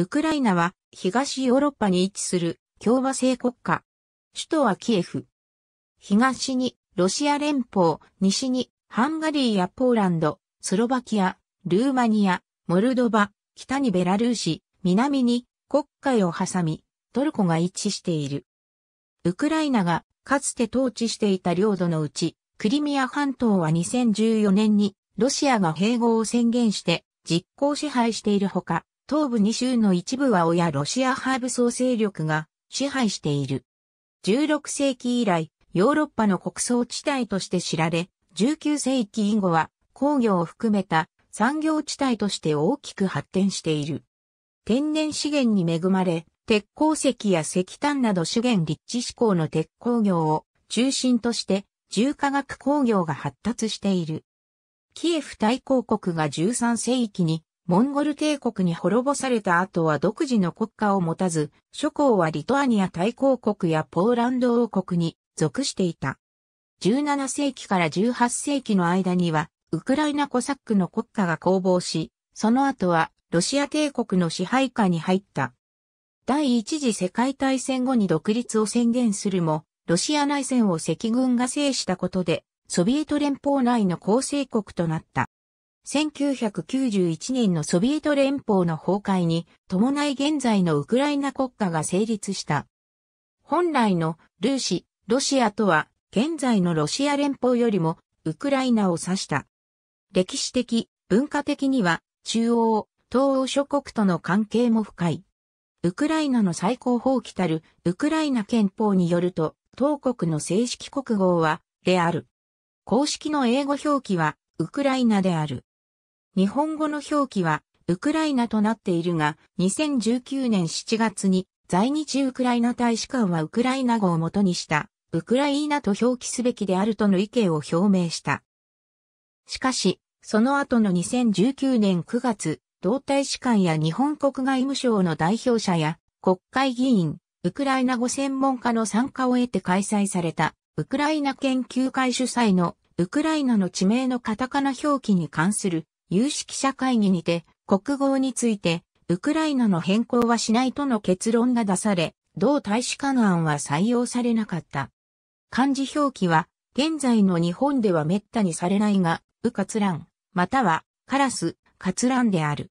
ウクライナは東ヨーロッパに位置する共和制国家。首都はキエフ。東にロシア連邦、西にハンガリーやポーランド、スロバキア、ルーマニア、モルドバ、北にベラルーシ、南に国海を挟み、トルコが一致している。ウクライナがかつて統治していた領土のうち、クリミア半島は2014年にロシアが併合を宣言して実効支配しているほか、東部2州の一部は親ロシア派武装勢力が支配している。16世紀以来、ヨーロッパの穀倉地帯として知られ、19世紀以後は工業を含めた産業地帯として大きく発展している。天然資源に恵まれ、鉄鉱石や石炭など資源立地志向の鉄鋼業を中心として重化学工業が発達している。キエフ大公国が13世紀にモンゴル帝国に滅ぼされた後は独自の国家を持たず、諸侯はリトアニア大公国やポーランド王国に属していた。17世紀から18世紀の間には、ウクライナコサックの国家が攻防し、その後はロシア帝国の支配下に入った。第一次世界大戦後に独立を宣言するも、ロシア内戦を赤軍が制したことで、ソビエト連邦内の構成国となった。1991年のソビエト連邦の崩壊に伴い現在のウクライナ国家が成立した。本来のルーシ、ロシアとは現在のロシア連邦よりもウクライナを指した。歴史的、文化的には中央、東欧諸国との関係も深い。ウクライナの最高峰来たるウクライナ憲法によると、当国の正式国号はレある。公式の英語表記はウクライナである。日本語の表記は、ウクライナとなっているが、2019年7月に、在日ウクライナ大使館はウクライナ語を元にした、ウクライナと表記すべきであるとの意見を表明した。しかし、その後の2019年9月、同大使館や日本国外務省の代表者や国会議員、ウクライナ語専門家の参加を得て開催された、ウクライナ研究会主催のウクライナの地名のカタカナ表記に関する有識者会議にて、国号について、ウクライナの変更はしないとの結論が出され、同大使館案は採用されなかった。漢字表記は、現在の日本では滅多にされないが、ウカツラン、または、カラス、カツランである。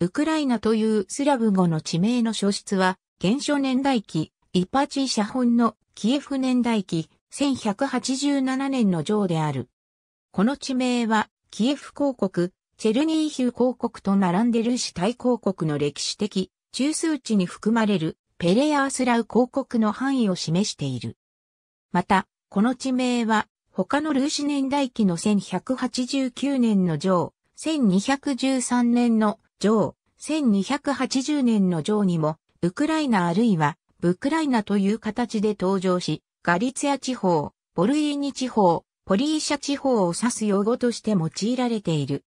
ウクライナというスラブ語の地名の消失は、原初年代記、イパチ写本のキエフ年代記、1187年の上である。この地名は、キエフ公国、チェルニーヒウ公国と並んでルシ大公国の歴史的中枢地に含まれるペレアースラウ公国の範囲を示している。また、この地名は他のルーシ年代記の1189年の上、1213年の上、1280年の上にも、ウクライナあるいは、ブクライナという形で登場し、ガリツヤ地方、ボルイーニ地方、ポリーシャ地方を指す用語として用いられている。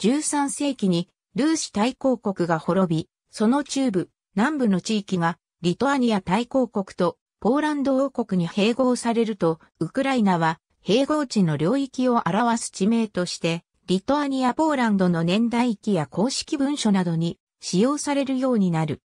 13世紀にルーシ大公国が滅び、その中部、南部の地域がリトアニア大公国とポーランド王国に併合されると、ウクライナは併合地の領域を表す地名として、リトアニア・ポーランドの年代記や公式文書などに使用されるようになる。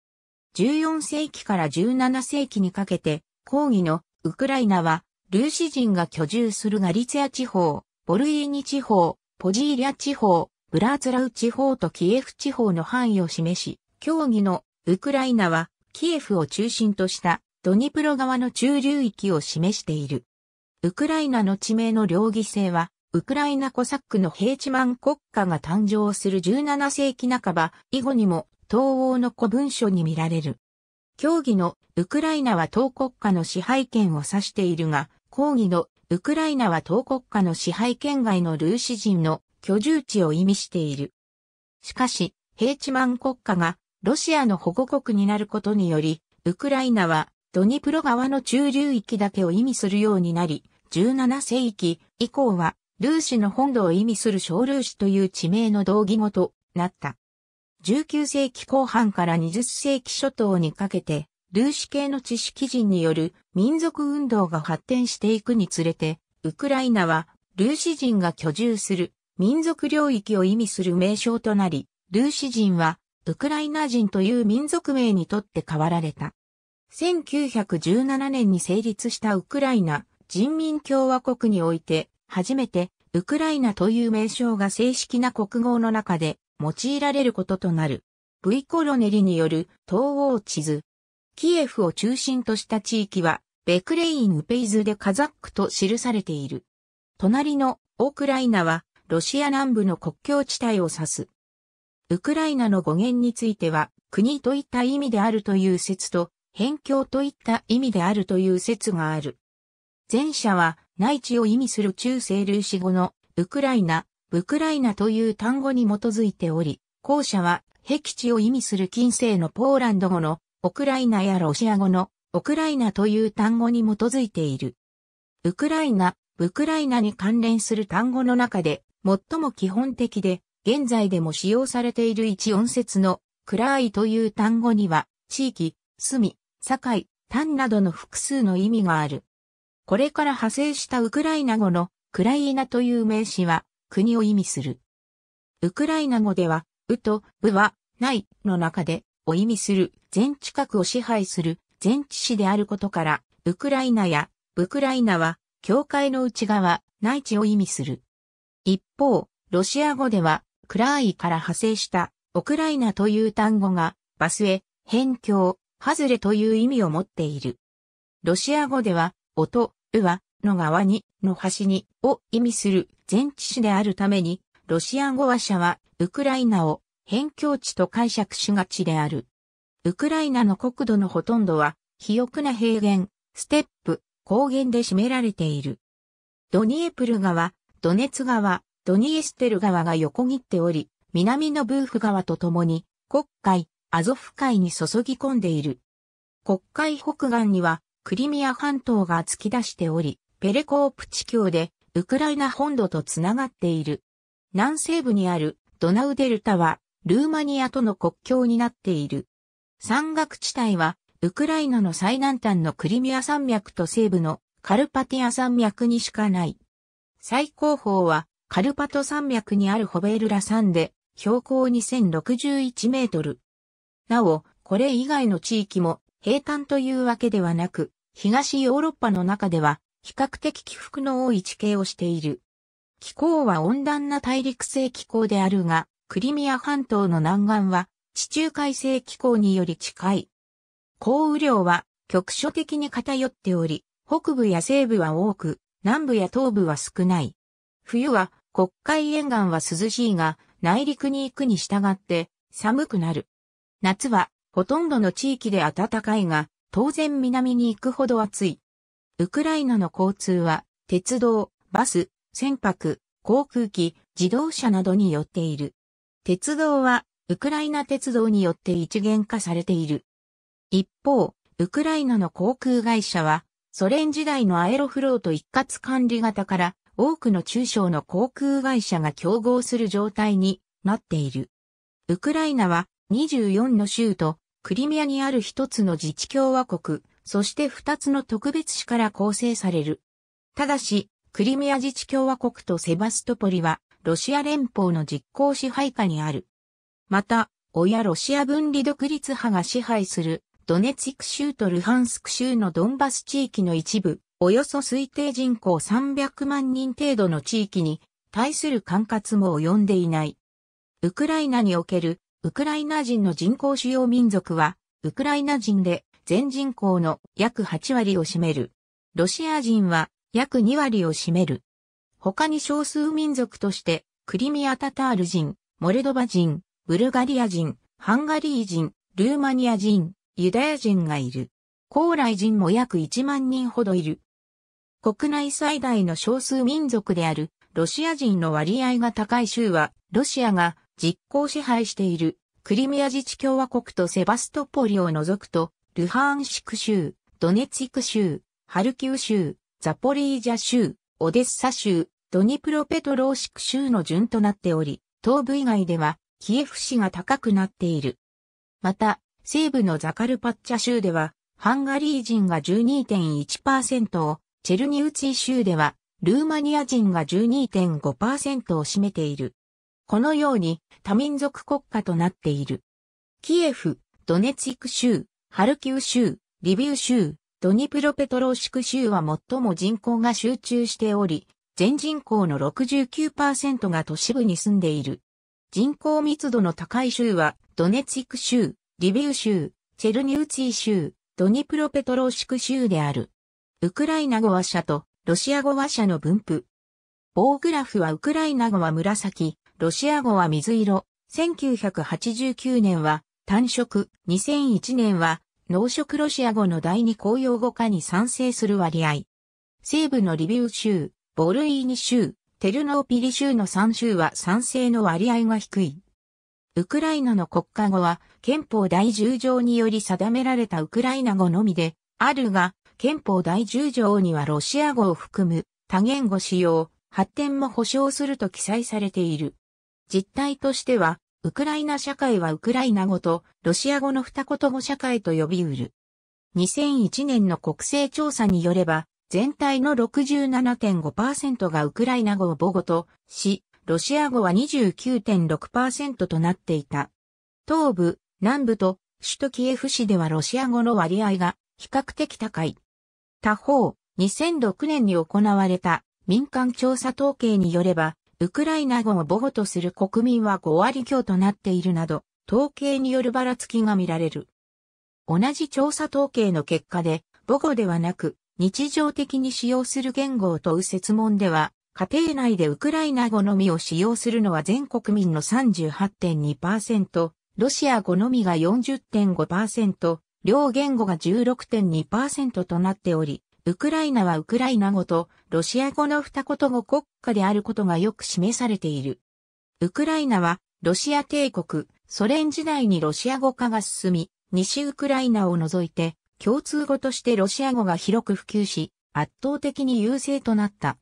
14世紀から17世紀にかけて、抗議のウクライナは、ルーシ人が居住するガリツヤア地方、ボルイーニ地方、ポジーリャ地方、ブラーツラウ地方とキエフ地方の範囲を示し、協議のウクライナはキエフを中心としたドニプロ川の中流域を示している。ウクライナの地名の両義性は、ウクライナコサックのヘイチマン国家が誕生する17世紀半ば以後にも東欧の古文書に見られる。協議のウクライナは東国家の支配権を指しているが、抗議のウクライナは東国家の支配権外のルーシ人の居住地を意味している。しかし、ヘーチマン国家がロシアの保護国になることにより、ウクライナはドニプロ川の中流域だけを意味するようになり、17世紀以降はルーシの本土を意味する小ルーシという地名の同義語となった。19世紀後半から20世紀初頭にかけて、ルーシ系の知識人による民族運動が発展していくにつれて、ウクライナはルーシ人が居住する民族領域を意味する名称となり、ルーシ人はウクライナ人という民族名にとって変わられた。1917年に成立したウクライナ人民共和国において、初めてウクライナという名称が正式な国語の中で用いられることとなる。V コロネリによる東欧地図。キエフを中心とした地域は、ベクレイン・ウペイズでカザックと記されている。隣のオークライナはロシア南部の国境地帯を指す。ウクライナの語源については、国といった意味であるという説と、辺境といった意味であるという説がある。前者は、内地を意味する中世ーシ語の、ウクライナ、ウクライナという単語に基づいており、後者は、壁地を意味する近世のポーランド語の、ウクライナやロシア語の、ウクライナという単語に基づいている。ウクライナ、ウクライナに関連する単語の中で、最も基本的で、現在でも使用されている一音節の、暗いという単語には、地域、住み、境、単などの複数の意味がある。これから派生したウクライナ語の、クライナという名詞は、国を意味する。ウクライナ語では、うと、うは、ないの中で、を意味する、全地核を支配する、全地市であることから、ウクライナや、ウクライナは、境界の内側、内地を意味する。一方、ロシア語では、クラーイから派生した、ウクライナという単語が、バスへ、辺境、ハズレという意味を持っている。ロシア語では、音、うは、の側に、の端に、を意味する前置詞であるために、ロシア語話者は、ウクライナを、辺境地と解釈しがちである。ウクライナの国土のほとんどは、肥沃な平原、ステップ、高原で占められている。ドニエプル川、ドネツ川、ドニエステル川が横切っており、南のブーフ川と共に、黒海、アゾフ海に注ぎ込んでいる。黒海北岸には、クリミア半島が突き出しており、ペレコープ地峡で、ウクライナ本土とつながっている。南西部にあるドナウデルタは、ルーマニアとの国境になっている。山岳地帯は、ウクライナの最南端のクリミア山脈と西部のカルパティア山脈にしかない。最高峰はカルパト山脈にあるホベールラ山で標高2061メートル。なお、これ以外の地域も平坦というわけではなく、東ヨーロッパの中では比較的起伏の多い地形をしている。気候は温暖な大陸性気候であるが、クリミア半島の南岸は地中海性気候により近い。降雨量は局所的に偏っており、北部や西部は多く、南部や東部は少ない。冬は国会沿岸は涼しいが、内陸に行くに従って寒くなる。夏はほとんどの地域で暖かいが、当然南に行くほど暑い。ウクライナの交通は、鉄道、バス、船舶、航空機、自動車などによっている。鉄道は、ウクライナ鉄道によって一元化されている。一方、ウクライナの航空会社は、ソ連時代のアエロフロート一括管理型から多くの中小の航空会社が競合する状態になっている。ウクライナは24の州とクリミアにある一つの自治共和国、そして二つの特別市から構成される。ただし、クリミア自治共和国とセバストポリはロシア連邦の実効支配下にある。また、親ロシア分離独立派が支配するドネツィク州とルハンスク州のドンバス地域の一部、およそ推定人口300万人程度の地域に対する管轄も及んでいない。ウクライナにおけるウクライナ人の人口主要民族は、ウクライナ人で全人口の約8割を占める。ロシア人は約2割を占める。他に少数民族として、クリミアタタール人、モレドバ人、ブルガリア人、ハンガリー人、ルーマニア人、ユダヤ人がいる。高麗人も約1万人ほどいる。国内最大の少数民族であるロシア人の割合が高い州は、ロシアが実効支配しているクリミア自治共和国とセバストポリを除くと、ルハンシク州、ドネツィク州、ハルキウ州、ザポリージャ州、オデッサ州、ドニプロペトローシク州の順となっており、東部以外ではキエフ市が高くなっている。また、西部のザカルパッチャ州では、ハンガリー人が12.1%を、チェルニウツィ州では、ルーマニア人が12.5%を占めている。このように多民族国家となっている。キエフ、ドネツィク州、ハルキウ州、リビウ州、ドニプロペトローシク州は最も人口が集中しており、全人口の69%が都市部に住んでいる。人口密度の高い州はドネツィク州、リビウ州、チェルニウツィ州、ドニプロペトローシク州である。ウクライナ語話者とロシア語話者の分布。棒グラフはウクライナ語は紫、ロシア語は水色。1989年は単色、2001年は農食ロシア語の第二公用語化に賛成する割合。西部のリビウ州、ボルイーニ州、テルノーピリ州の3州は賛成の割合が低い。ウクライナの国家語は憲法第10条により定められたウクライナ語のみであるが、憲法第10条にはロシア語を含む多言語使用、発展も保障すると記載されている。実態としては、ウクライナ社会はウクライナ語とロシア語の二言語社会と呼びうる。2001年の国勢調査によれば、全体の67.5%がウクライナ語を母語とし、ロシア語は29.6%となっていた。東部、南部と首都キエフ市ではロシア語の割合が比較的高い。他方、2006年に行われた民間調査統計によれば、ウクライナ語を母語とする国民は5割強となっているなど、統計によるばらつきが見られる。同じ調査統計の結果で、母語ではなく、日常的に使用する言語を問う説問では、家庭内でウクライナ語のみを使用するのは全国民の38.2%、ロシア語のみが40.5%、両言語が16.2%となっており、ウクライナはウクライナ語とロシア語の二言語国家であることがよく示されている。ウクライナはロシア帝国、ソ連時代にロシア語化が進み、西ウクライナを除いて共通語としてロシア語が広く普及し、圧倒的に優勢となった。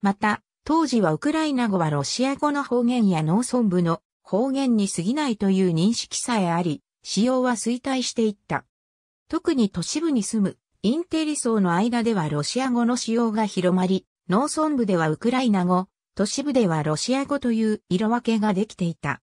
また、当時はウクライナ語はロシア語の方言や農村部の方言に過ぎないという認識さえあり、使用は衰退していった。特に都市部に住むインテリ層の間ではロシア語の使用が広まり、農村部ではウクライナ語、都市部ではロシア語という色分けができていた。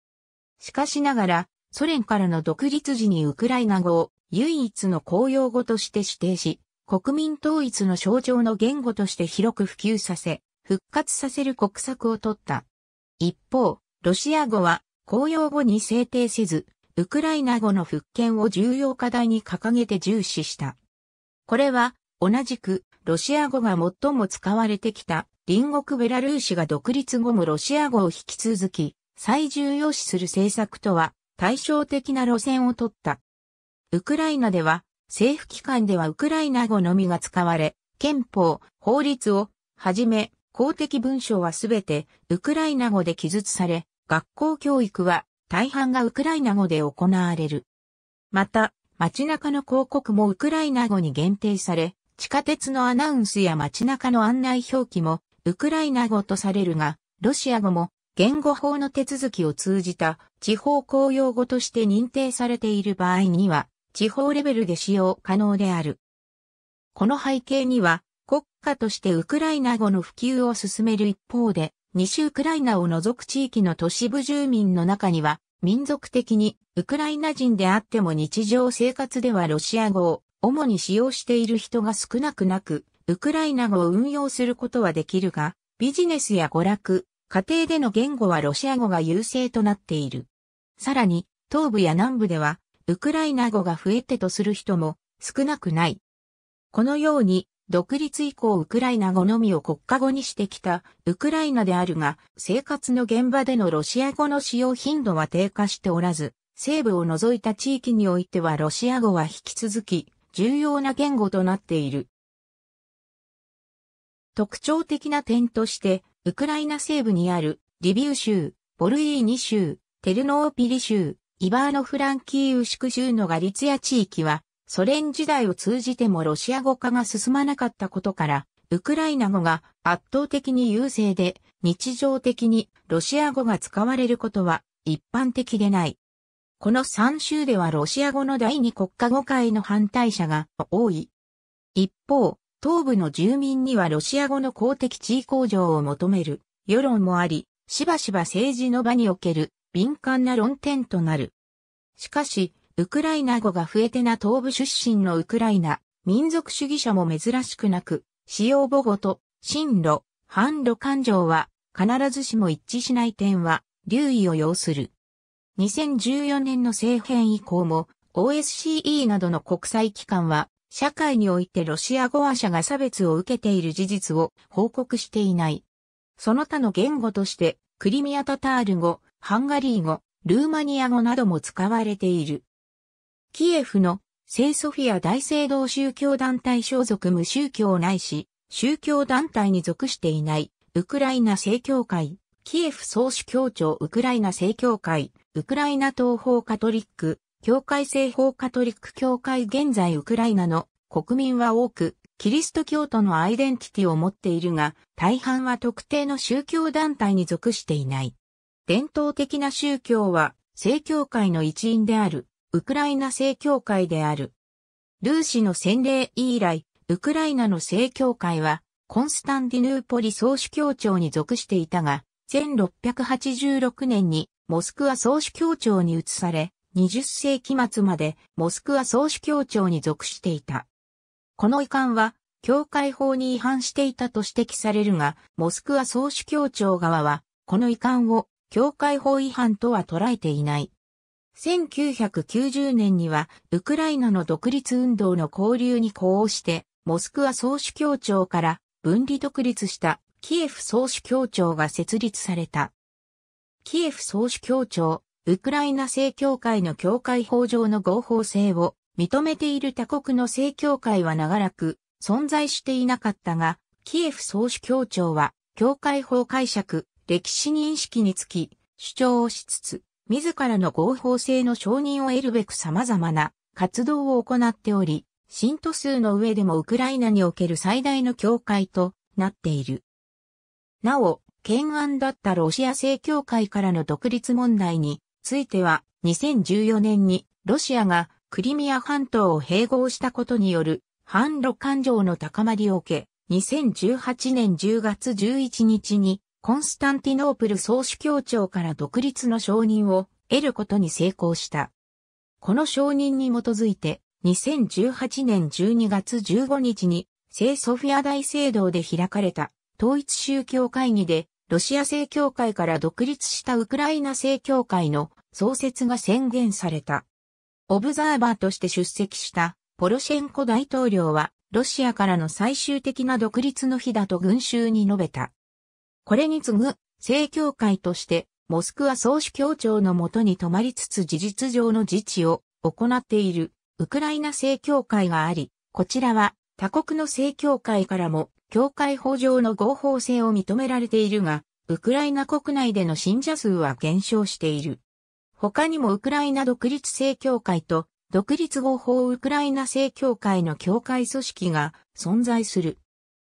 しかしながら、ソ連からの独立時にウクライナ語を唯一の公用語として指定し、国民統一の象徴の言語として広く普及させ、復活させる国策を取った。一方、ロシア語は公用語に制定せず、ウクライナ語の復権を重要課題に掲げて重視した。これは、同じく、ロシア語が最も使われてきた、隣国ベラルーシが独立後もロシア語を引き続き、最重要視する政策とは、対照的な路線を取った。ウクライナでは、政府機関ではウクライナ語のみが使われ、憲法、法律をはじめ、公的文書はすべてウクライナ語で記述され、学校教育は大半がウクライナ語で行われる。また、街中の広告もウクライナ語に限定され、地下鉄のアナウンスや街中の案内表記もウクライナ語とされるが、ロシア語も言語法の手続きを通じた地方公用語として認定されている場合には、地方レベルで使用可能である。この背景には、国家としてウクライナ語の普及を進める一方で、西ウクライナを除く地域の都市部住民の中には、民族的にウクライナ人であっても日常生活ではロシア語を主に使用している人が少なくなく、ウクライナ語を運用することはできるが、ビジネスや娯楽、家庭での言語はロシア語が優勢となっている。さらに、東部や南部では、ウクライナ語が増えてとする人も少なくない。このように、独立以降ウクライナ語のみを国家語にしてきたウクライナであるが、生活の現場でのロシア語の使用頻度は低下しておらず、西部を除いた地域においてはロシア語は引き続き重要な言語となっている。特徴的な点として、ウクライナ西部にあるリビウ州、ボルイーニ州、テルノーピリ州、イバーノフランキーウシク州のガリツヤ地域は、ソ連時代を通じてもロシア語化が進まなかったことから、ウクライナ語が圧倒的に優勢で、日常的にロシア語が使われることは一般的でない。この3州ではロシア語の第二国家語会の反対者が多い。一方、東部の住民にはロシア語の公的地位向上を求める世論もあり、しばしば政治の場における敏感な論点となる。しかし、ウクライナ語が増えてな東部出身のウクライナ、民族主義者も珍しくなく、使用母語と、進路、反路感情は、必ずしも一致しない点は、留意を要する。2014年の政変以降も、OSCE などの国際機関は、社会においてロシア語話者が差別を受けている事実を報告していない。その他の言語として、クリミアタタール語、ハンガリー語、ルーマニア語なども使われている。キエフの聖ソフィア大聖堂宗教団体所属無宗教ないし、宗教団体に属していない、ウクライナ正教会、キエフ総主教庁ウクライナ正教会、ウクライナ東方カトリック、教会西方カトリック教会現在ウクライナの国民は多く、キリスト教徒のアイデンティティを持っているが、大半は特定の宗教団体に属していない。伝統的な宗教は、正教会の一員であるウクライナ正教会である。ルーシの洗礼以来、ウクライナの正教会は、コンスタンディヌーポリ総主教庁に属していたが、1686年にモスクワ総主教庁に移され、20世紀末までモスクワ総主教庁に属していた。この遺憾は、教会法に違反していたと指摘されるが、モスクワ総主教庁側は、この遺憾を教会法違反とは捉えていない。1990年には、ウクライナの独立運動の交流に呼応して、モスクワ総主教庁から分離独立したキエフ総主教庁が設立された。キエフ総主教庁、ウクライナ正教会の教会法上の合法性を認めている他国の正教会は長らく存在していなかったが、キエフ総主教庁は教会法解釈、歴史認識につき主張をしつつ、自らの合法性の承認を得るべく様々な活動を行っており、信徒数の上でもウクライナにおける最大の教会となっている。なお、懸案だったロシア正教会からの独立問題については、2014年にロシアがクリミア半島を併合したことによる反ロ感情の高まりを受け、2018年10月11日にコンスタンティノープル総主教庁から独立の承認を得ることに成功した。この承認に基づいて、2018年12月15日に、聖ソフィア大聖堂で開かれた統一宗教会議で、ロシア正教会から独立したウクライナ正教会の創設が宣言された。オブザーバーとして出席したポロシェンコ大統領は、ロシアからの最終的な独立の日だと群衆に述べた。これに次ぐ、正教会として、モスクワ総主教庁のもとに泊まりつつ事実上の自治を行っている、ウクライナ正教会があり、こちらは、他国の正教会からも、教会法上の合法性を認められているが、ウクライナ国内での信者数は減少している。他にもウクライナ独立正教会と独立合法ウクライナ正教会の教会組織が存在する。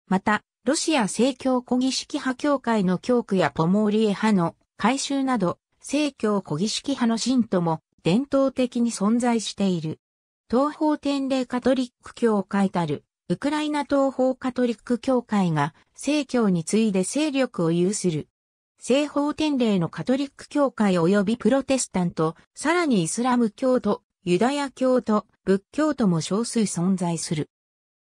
また、ロシア正教小儀式派教会の教区やポモーリエ派の改修など、正教小儀式派の信徒も伝統的に存在している。東方天霊カトリック教会たる、ウクライナ東方カトリック教会が、正教に次いで勢力を有する。西方天霊のカトリック教会及びプロテスタント、さらにイスラム教徒、ユダヤ教徒、仏教徒も少数存在する。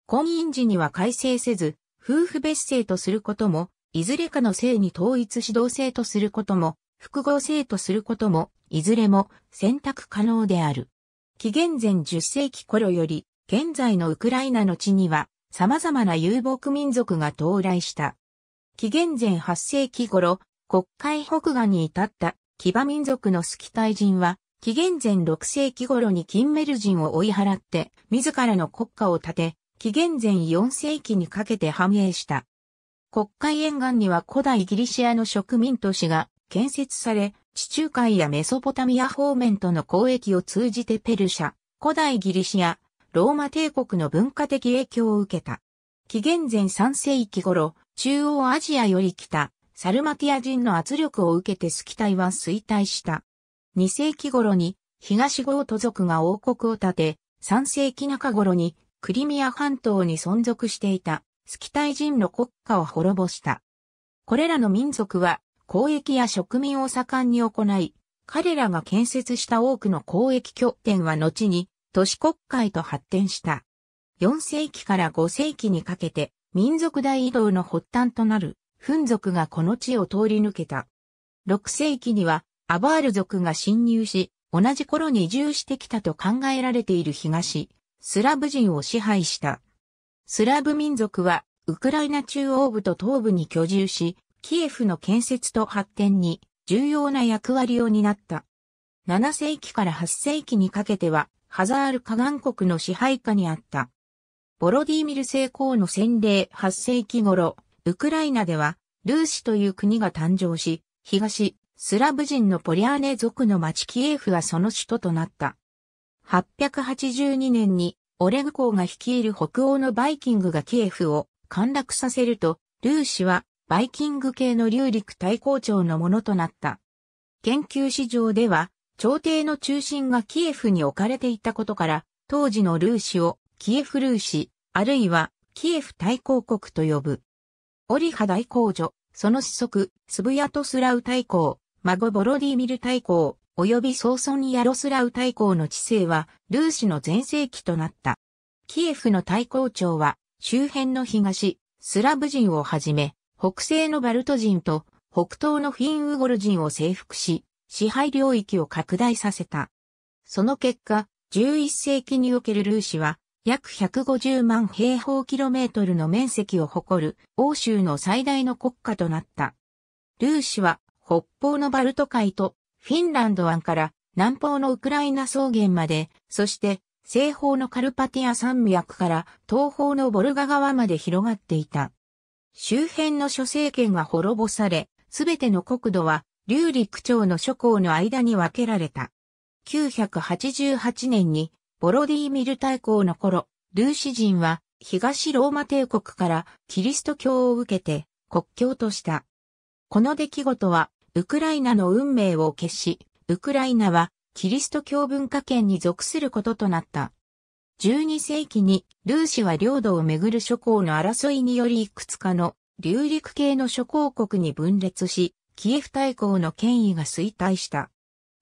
婚姻時には改正せず、夫婦別姓とすることも、いずれかの性に統一指導性とすることも、複合性とすることも、いずれも選択可能である。紀元前10世紀頃より、現在のウクライナの地には、様々な遊牧民族が到来した。紀元前8世紀頃、国会北岸に至った騎馬民族のスキタイ人は、紀元前6世紀頃に金メル人を追い払って、自らの国家を建て、紀元前4世紀にかけて繁栄した。国会沿岸には古代ギリシアの植民都市が建設され、地中海やメソポタミア方面との交易を通じてペルシャ、古代ギリシア、ローマ帝国の文化的影響を受けた。紀元前3世紀頃、中央アジアより北、サルマティア人の圧力を受けてスキタイは衰退した。2世紀頃に東ゴート族が王国を建て、3世紀中頃にクリミア半島に存続していたスキタイ人の国家を滅ぼした。これらの民族は交易や植民を盛んに行い、彼らが建設した多くの交易拠点は後に都市国会と発展した。4世紀から5世紀にかけて民族大移動の発端となるフン族がこの地を通り抜けた。6世紀にはアバール族が侵入し、同じ頃に移住してきたと考えられている東、スラブ人を支配した。スラブ民族は、ウクライナ中央部と東部に居住し、キエフの建設と発展に重要な役割を担った。7世紀から8世紀にかけては、ハザール河岸国の支配下にあった。ボロディーミル聖公の洗礼8世紀頃、ウクライナでは、ルーシという国が誕生し、東、スラブ人のポリアーネ族の町キエフはその首都となった。882年にオレグ公が率いる北欧のバイキングがキエフを陥落させると、ルーシはバイキング系の流陸大公庁のものとなった。研究史上では、朝廷の中心がキエフに置かれていたことから、当時のルーシをキエフルーシ、あるいはキエフ大公国と呼ぶ。オリハ大公女、その子息、スブヤトスラウ大公、孫ボロディミル大公、及びソーソンヤロスラウ大公の治世は、ルーシの前世紀となった。キエフの大公庁は、周辺の東、スラブ人をはじめ、北西のバルト人と北東のフィンウゴル人を征服し、支配領域を拡大させた。その結果、11世紀におけるルーシは、約150万平方キロメートルの面積を誇る欧州の最大の国家となった。ルーシは北方のバルト海とフィンランド湾から南方のウクライナ草原まで、そして西方のカルパティア山脈から東方のボルガ川まで広がっていた。周辺の諸政権が滅ぼされ、すべての国土は、劉陸朝の諸侯の間に分けられた。988年に、ボロディーミル大公の頃、ルーシ人は、東ローマ帝国からキリスト教を受けて、国教とした。この出来事は、ウクライナの運命を決し、ウクライナはキリスト教文化圏に属することとなった。12世紀にルーシは領土をめぐる諸侯の争いによりいくつかの流陸系の諸侯国に分裂し、キエフ大公の権威が衰退した。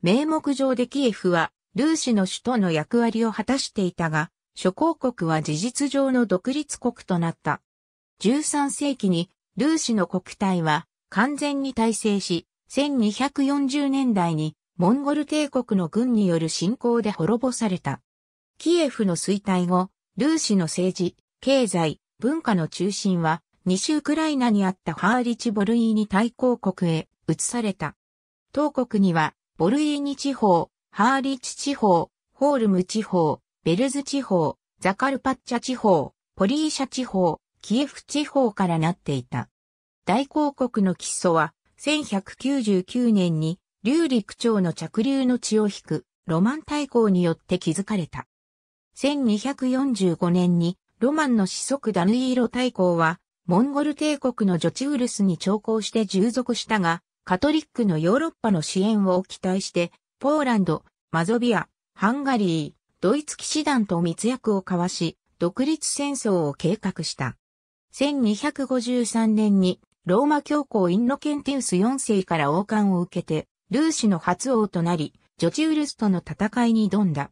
名目上でキエフはルーシの首都の役割を果たしていたが、諸侯国は事実上の独立国となった。13世紀にルーシの国体は完全に体制し、1240年代にモンゴル帝国の軍による侵攻で滅ぼされた。キエフの衰退後、ルーシの政治、経済、文化の中心は、西ウクライナにあったハーリチ・ボルイーニ大公国へ移された。当国には、ボルイーニ地方、ハーリチ地方、ホールム地方、ベルズ地方、ザカルパッチャ地方、ポリーシャ地方、キエフ地方からなっていた。大公国の基礎は、1199年に、劉陸長の着流の血を引く、ロマン大公によって築かれた。1245年に、ロマンの子息ダヌイーロ大公は、モンゴル帝国のジョチウルスに徴工して従属したが、カトリックのヨーロッパの支援を期待して、ポーランド、マゾビア、ハンガリー、ドイツ騎士団と密約を交わし、独立戦争を計画した。1253年にローマ教皇インノケンティウス4世から王冠を受けて、ルーシの初王となり、ジョチウルスとの戦いに挑んだ。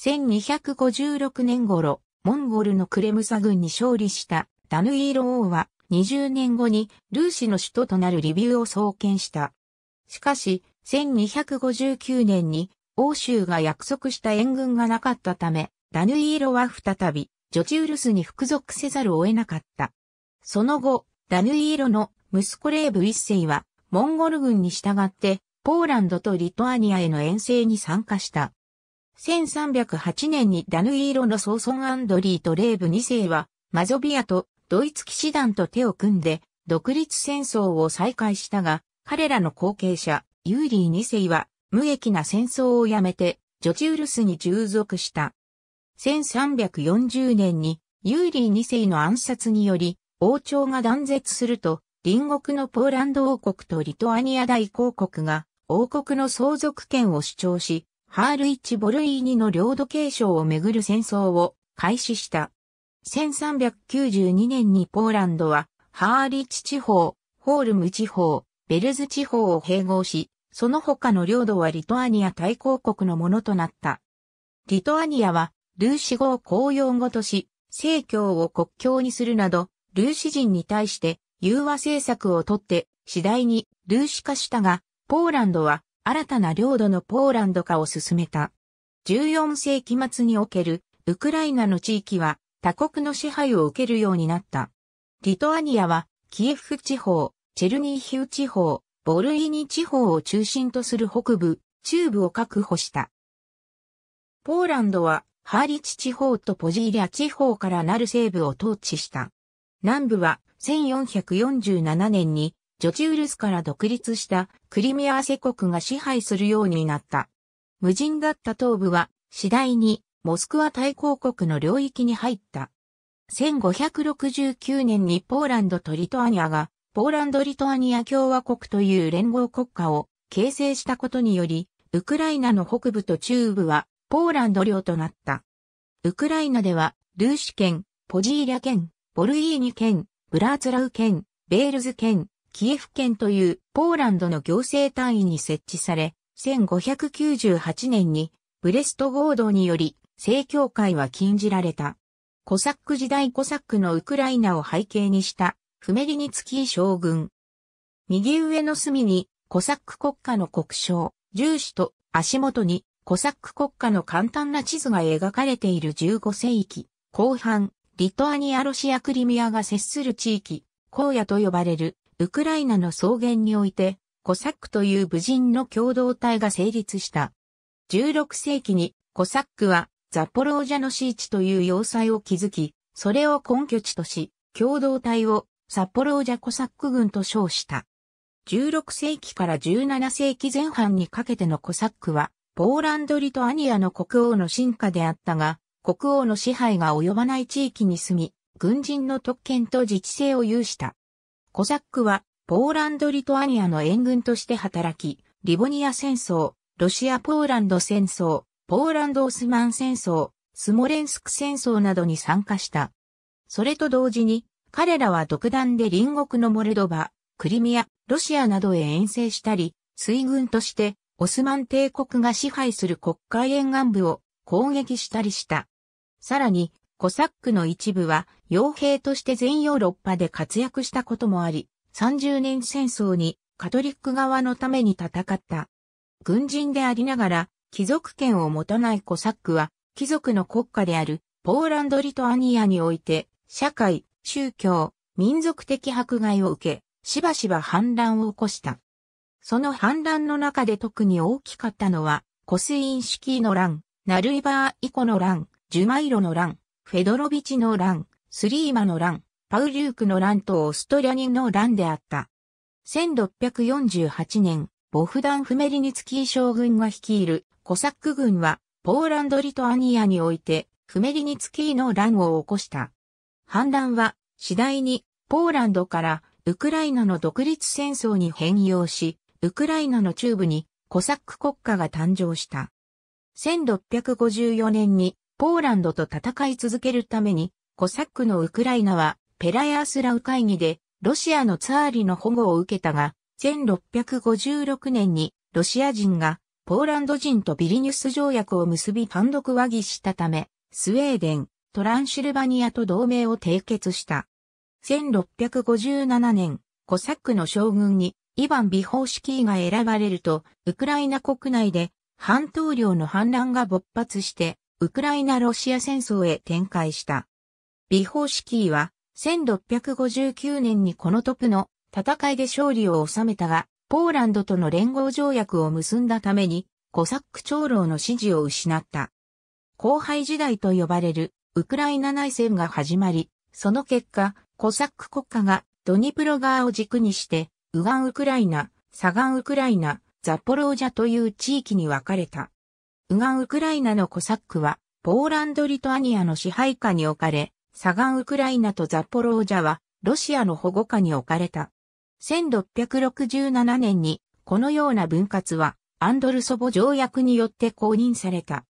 1256年頃、モンゴルのクレムサ軍に勝利したダヌイーロ王は20年後にルーシの首都となるリビューを創建した。しかし、1259年に欧州が約束した援軍がなかったため、ダヌイーロは再びジョチウルスに服属せざるを得なかった。その後、ダヌイーロの息子レーブ一世は、モンゴル軍に従って、ポーランドとリトアニアへの遠征に参加した。1308年にダヌイーロのソーソン・アンドリーとレーブ二世は、マゾビアとドイツ騎士団と手を組んで、独立戦争を再開したが、彼らの後継者、ユーリー二世は、無益な戦争をやめて、ジョチウルスに従属した。1340年に、ユーリー二世の暗殺により、王朝が断絶すると、隣国のポーランド王国とリトアニア大公国が王国の相続権を主張し、ハールイチ・ボルイーニの領土継承をめぐる戦争を開始した。1392年にポーランドは、ハーリチ地方、ホールム地方、ベルズ地方を併合し、その他の領土はリトアニア大公国のものとなった。リトアニアは、ルーシ語を公用語とし、正教を国教にするなど、ルーシ人に対して融和政策をとって次第にルーシ化したが、ポーランドは新たな領土のポーランド化を進めた。14世紀末におけるウクライナの地域は他国の支配を受けるようになった。リトアニアはキエフ地方、チェルニーヒウ地方、ボルイニ地方を中心とする北部、中部を確保した。ポーランドはハーリチ地方とポジーリア地方からなる西部を統治した。南部は1447年にジョチウルスから独立したクリミアセ国が支配するようになった。無人だった東部は次第にモスクワ大公国の領域に入った。1569年にポーランドとリトアニアがポーランド・リトアニア共和国という連合国家を形成したことにより、ウクライナの北部と中部はポーランド領となった。ウクライナではルーシ県、ポジーリャ県、ボルイーニ県、ブラーツラウ県、ベールズ県、キエフ県というポーランドの行政単位に設置され、1598年にブレスト合同により正教会は禁じられた。コサック時代コサックのウクライナを背景にしたフメリニツキー将軍。右上の隅にコサック国家の国章、重視と足元にコサック国家の簡単な地図が描かれている15世紀後半、リトアニア・ロシア・クリミアが接する地域、荒野と呼ばれる、ウクライナの草原において、コサックという武人の共同体が成立した。16世紀に、コサックは、ザポロージャの市チという要塞を築き、それを根拠地とし、共同体を、サポロージャコサック軍と称した。16世紀から17世紀前半にかけてのコサックは、ポーランドリトアニアの国王の進化であったが、国王の支配が及ばない地域に住み、軍人の特権と自治性を有した。コザックは、ポーランド・リトアニアの援軍として働き、リボニア戦争、ロシア・ポーランド戦争、ポーランド・オスマン戦争、スモレンスク戦争などに参加した。それと同時に、彼らは独断で隣国のモルドバ、クリミア、ロシアなどへ遠征したり、水軍として、オスマン帝国が支配する国会沿岸部を攻撃したりした。さらに、コサックの一部は、傭兵として全ヨーロッパで活躍したこともあり、30年戦争にカトリック側のために戦った。軍人でありながら、貴族権を持たないコサックは、貴族の国家であるポーランドリトアニアにおいて、社会、宗教、民族的迫害を受け、しばしば反乱を起こした。その反乱の中で特に大きかったのは、コスインシキーの乱、ナルイバー以降の乱、ジュマイロの乱、フェドロビチの乱、スリーマの乱、パウリュークの乱とオストリャニンの乱であった。1648年、ボフダン・フメリニツキー将軍が率いるコサック軍は、ポーランド・リトアニアにおいて、フメリニツキーの乱を起こした。反乱は、次第に、ポーランドから、ウクライナの独立戦争に変容し、ウクライナの中部に、コサック国家が誕生した。1654年に、ポーランドと戦い続けるために、コサックのウクライナはペラヤースラウ会議でロシアのツァーリの保護を受けたが、1656年にロシア人がポーランド人とビリニュス条約を結び単独和議したため、スウェーデン、トランシルバニアと同盟を締結した。1657年、コサックの将軍にイヴァン・ビホーシキーが選ばれると、ウクライナ国内で半島領の反乱が勃発して、ウクライナ・ロシア戦争へ展開した。ビホーシキーは、1659年にこのトプの戦いで勝利を収めたが、ポーランドとの連合条約を結んだために、コサック長老の支持を失った。後輩時代と呼ばれるウクライナ内戦が始まり、その結果、コサック国家がドニプロ川を軸にして、ウガンウクライナ、サガンウクライナ、ザポロージャという地域に分かれた。右岸ウクライナのコサックは、ポーランド・リトアニアの支配下に置かれ、左岸ウクライナとザポロージャは、ロシアの保護下に置かれた。1667年に、このような分割は、アンドルソボ条約によって公認された。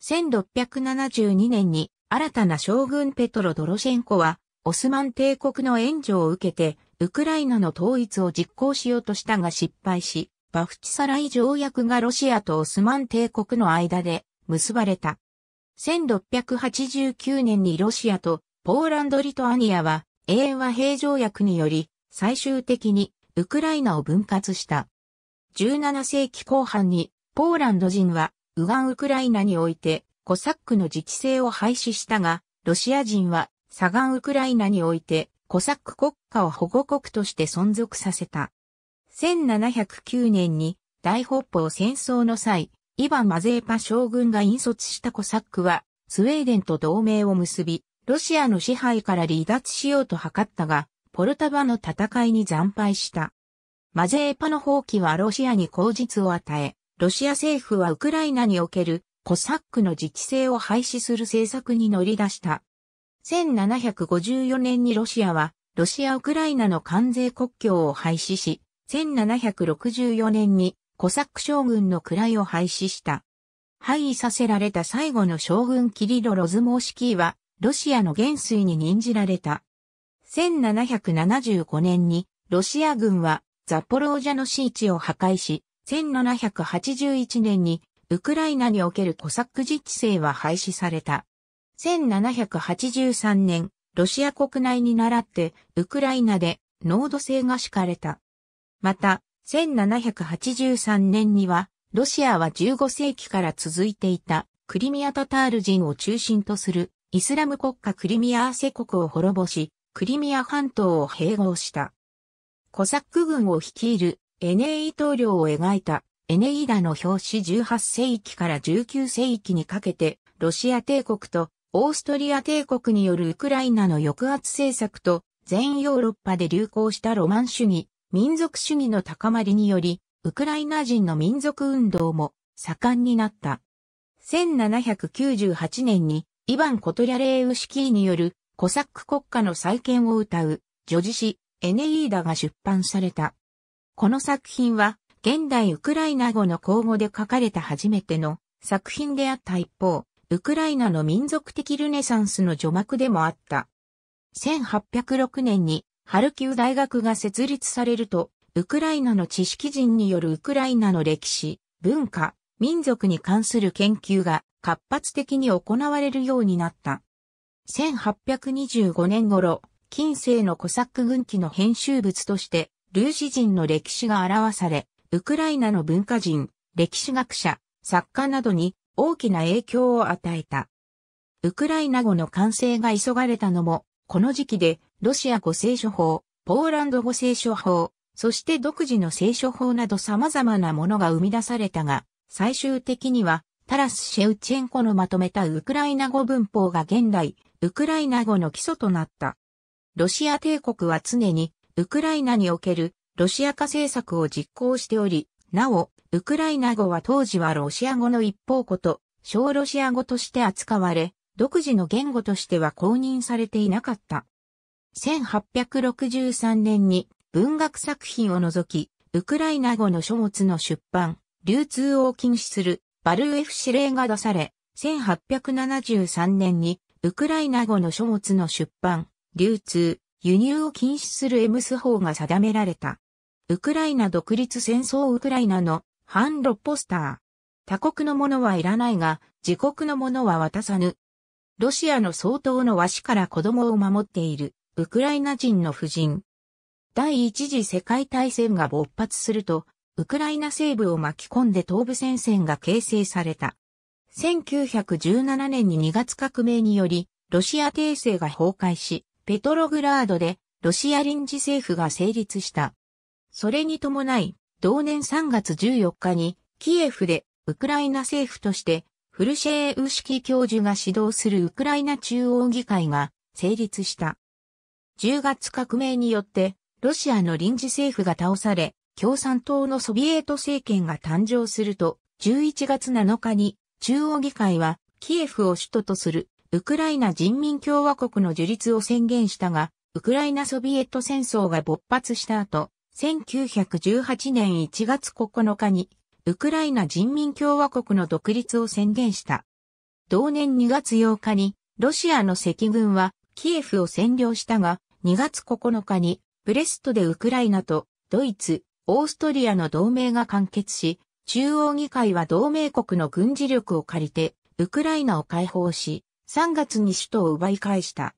1672年に、新たな将軍ペトロ・ドロシェンコは、オスマン帝国の援助を受けて、ウクライナの統一を実行しようとしたが失敗し、バフチサライ条約がロシアとオスマン帝国の間で結ばれた。1689年にロシアとポーランド・リトアニアは永遠和平条約により最終的にウクライナを分割した。17世紀後半にポーランド人はウガンウクライナにおいてコサックの自治性を廃止したが、ロシア人はサガンウクライナにおいてコサック国家を保護国として存続させた。1709年に大北方戦争の際、イヴァン・マゼーパ将軍が引率したコサックは、スウェーデンと同盟を結び、ロシアの支配から離脱しようと図ったが、ポルタバの戦いに惨敗した。マゼーパの放棄はロシアに口実を与え、ロシア政府はウクライナにおけるコサックの自治性を廃止する政策に乗り出した。1754年にロシアは、ロシア・ウクライナの関税国境を廃止し、1764年にコサック将軍の位を廃止した。廃位させられた最後の将軍キリロ・ロズモーシキーは、ロシアの元帥に任じられた。1775年に、ロシア軍はザポロージャの市地を破壊し、1781年に、ウクライナにおけるコサック自治制は廃止された。1783年、ロシア国内に倣って、ウクライナで、濃度制が敷かれた。また、1783年には、ロシアは15世紀から続いていたクリミアタタール人を中心とするイスラム国家クリミアーセ国を滅ぼし、クリミア半島を併合した。コサック軍を率いるエネイ統領を描いたエネイダの表紙18世紀から19世紀にかけてロシア帝国とオーストリア帝国によるウクライナの抑圧政策と全ヨーロッパで流行したロマン主義民族主義の高まりにより、ウクライナ人の民族運動も盛んになった。1798年にイヴァン・コトリャレーウシキーによるコサック国家の再建を歌う女子詩エネイーダが出版された。この作品は現代ウクライナ語の口語で書かれた初めての作品であった一方、ウクライナの民族的ルネサンスの序幕でもあった。1806年にハルキウ大学が設立されると、ウクライナの知識人によるウクライナの歴史、文化、民族に関する研究が活発的に行われるようになった。1825年頃、近世のコサック軍記の編集物として、ルーシ人の歴史が表され、ウクライナの文化人、歴史学者、作家などに大きな影響を与えた。ウクライナ語の完成が急がれたのも、この時期で、ロシア語聖書法、ポーランド語聖書法、そして独自の聖書法など様々なものが生み出されたが、最終的には、タラス・シェウチェンコのまとめたウクライナ語文法が現代、ウクライナ語の基礎となった。ロシア帝国は常に、ウクライナにおけるロシア化政策を実行しており、なお、ウクライナ語は当時はロシア語の一方こと、小ロシア語として扱われ、独自の言語としては公認されていなかった。1863年に文学作品を除き、ウクライナ語の書物の出版、流通を禁止するバルエフ指令が出され、1873年にウクライナ語の書物の出版、流通、輸入を禁止するエムス法が定められた。ウクライナ独立戦争ウクライナの反ロポスター。他国のものはいらないが、自国のものは渡さぬ。ロシアの総統の和紙から子供を守っている、ウクライナ人の婦人。第一次世界大戦が勃発すると、ウクライナ西部を巻き込んで東部戦線が形成された。1917年に2月革命により、ロシア帝政が崩壊し、ペトログラードでロシア臨時政府が成立した。それに伴い、同年3月14日に、キエフでウクライナ政府としてフルシェーウキ教授が指導するウクライナ中央議会が成立した。10月革命によって、ロシアの臨時政府が倒され、共産党のソビエト政権が誕生すると、11月7日に中央議会はキエフを首都とするウクライナ人民共和国の樹立を宣言したが、ウクライナソビエト戦争が勃発した後、1918年1月9日にウクライナ人民共和国の独立を宣言した。同年2月8日に、ロシアの赤軍は、キエフを占領したが、2月9日に、ブレストでウクライナと、ドイツ、オーストリアの同盟が完結し、中央議会は同盟国の軍事力を借りて、ウクライナを解放し、3月に首都を奪い返した。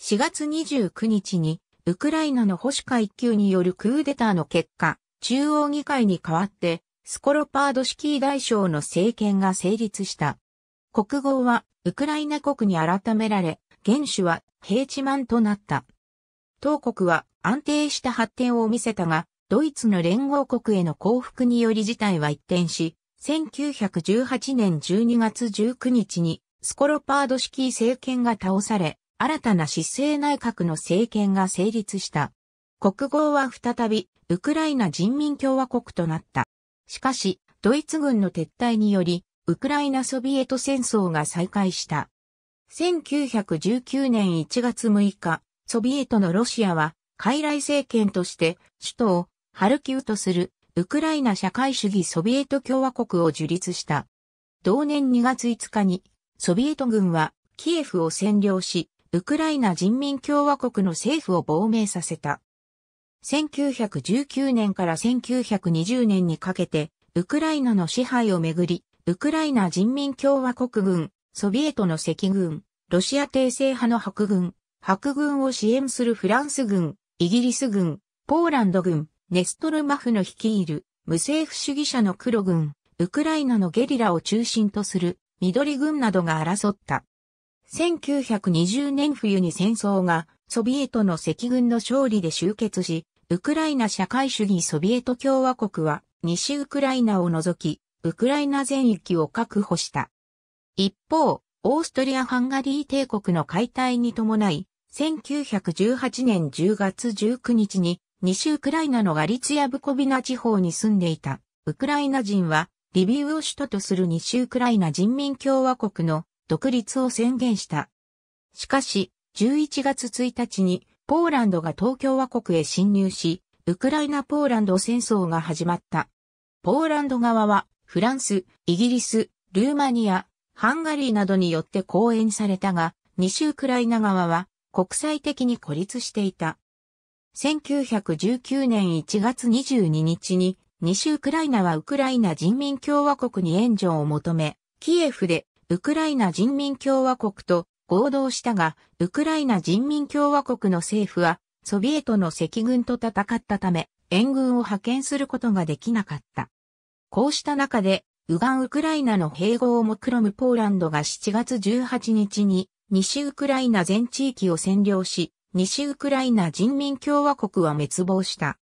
4月29日に、ウクライナの保守階級によるクーデターの結果、中央議会に代わってスコロパードシー大将の政権が成立した。国号はウクライナ国に改められ、元首はヘーチマンとなった。当国は安定した発展を見せたが、ドイツの連合国への降伏により事態は一転し、1918年12月19日にスコロパードシー政権が倒され、新たな失政内閣の政権が成立した。国号は再びウクライナ人民共和国となった。しかし、ドイツ軍の撤退により、ウクライナソビエト戦争が再開した。1919年1月6日、ソビエトのロシアは、傀儡政権として首都をハルキウとするウクライナ社会主義ソビエト共和国を樹立した。同年2月5日にソビエト軍はキエフを占領し、ウクライナ人民共和国の政府を亡命させた。1919年から1920年にかけて、ウクライナの支配をめぐり、ウクライナ人民共和国軍、ソビエトの赤軍、ロシア帝政派の白軍、白軍を支援するフランス軍、イギリス軍、ポーランド軍、ネストルマフの率いる無政府主義者の黒軍、ウクライナのゲリラを中心とする緑軍などが争った。1920年冬に戦争がソビエトの赤軍の勝利で終結し、ウクライナ社会主義ソビエト共和国は西ウクライナを除き、ウクライナ全域を確保した。一方、オーストリア・ハンガリー帝国の解体に伴い、1918年10月19日に西ウクライナのガリツヤ・ブコビナ地方に住んでいたウクライナ人はリビウを首都とする西ウクライナ人民共和国の独立を宣言した。しかし、11月1日にポーランドが東京和国へ侵入し、ウクライナ・ポーランド戦争が始まった。ポーランド側は、フランス、イギリス、ルーマニア、ハンガリーなどによって講演されたが、西ウクライナ側は国際的に孤立していた。1919年1月22日に、西ウクライナはウクライナ人民共和国に援助を求め、キエフでウクライナ人民共和国と合同したが、ウクライナ人民共和国の政府は、ソビエトの赤軍と戦ったため、援軍を派遣することができなかった。こうした中で、ウガンウクライナの併合を目論むポーランドが7月18日に、西ウクライナ全地域を占領し、西ウクライナ人民共和国は滅亡した。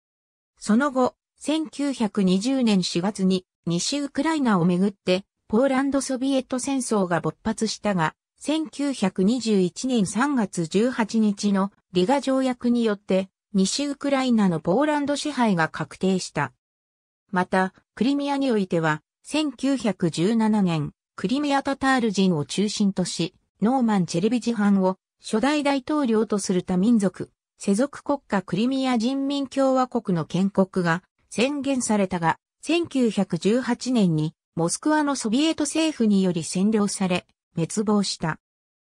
その後、1920年4月に西ウクライナをめぐってポーランドソビエト戦争が勃発したが、1921年3月18日のリガ条約によって西ウクライナのポーランド支配が確定した。また、クリミアにおいては、1917年、クリミアタタール人を中心とし、ノーマン・チェレビジハンを初代大統領とする他民族、世俗国家クリミア人民共和国の建国が宣言されたが、1918年にモスクワのソビエト政府により占領され、滅亡した。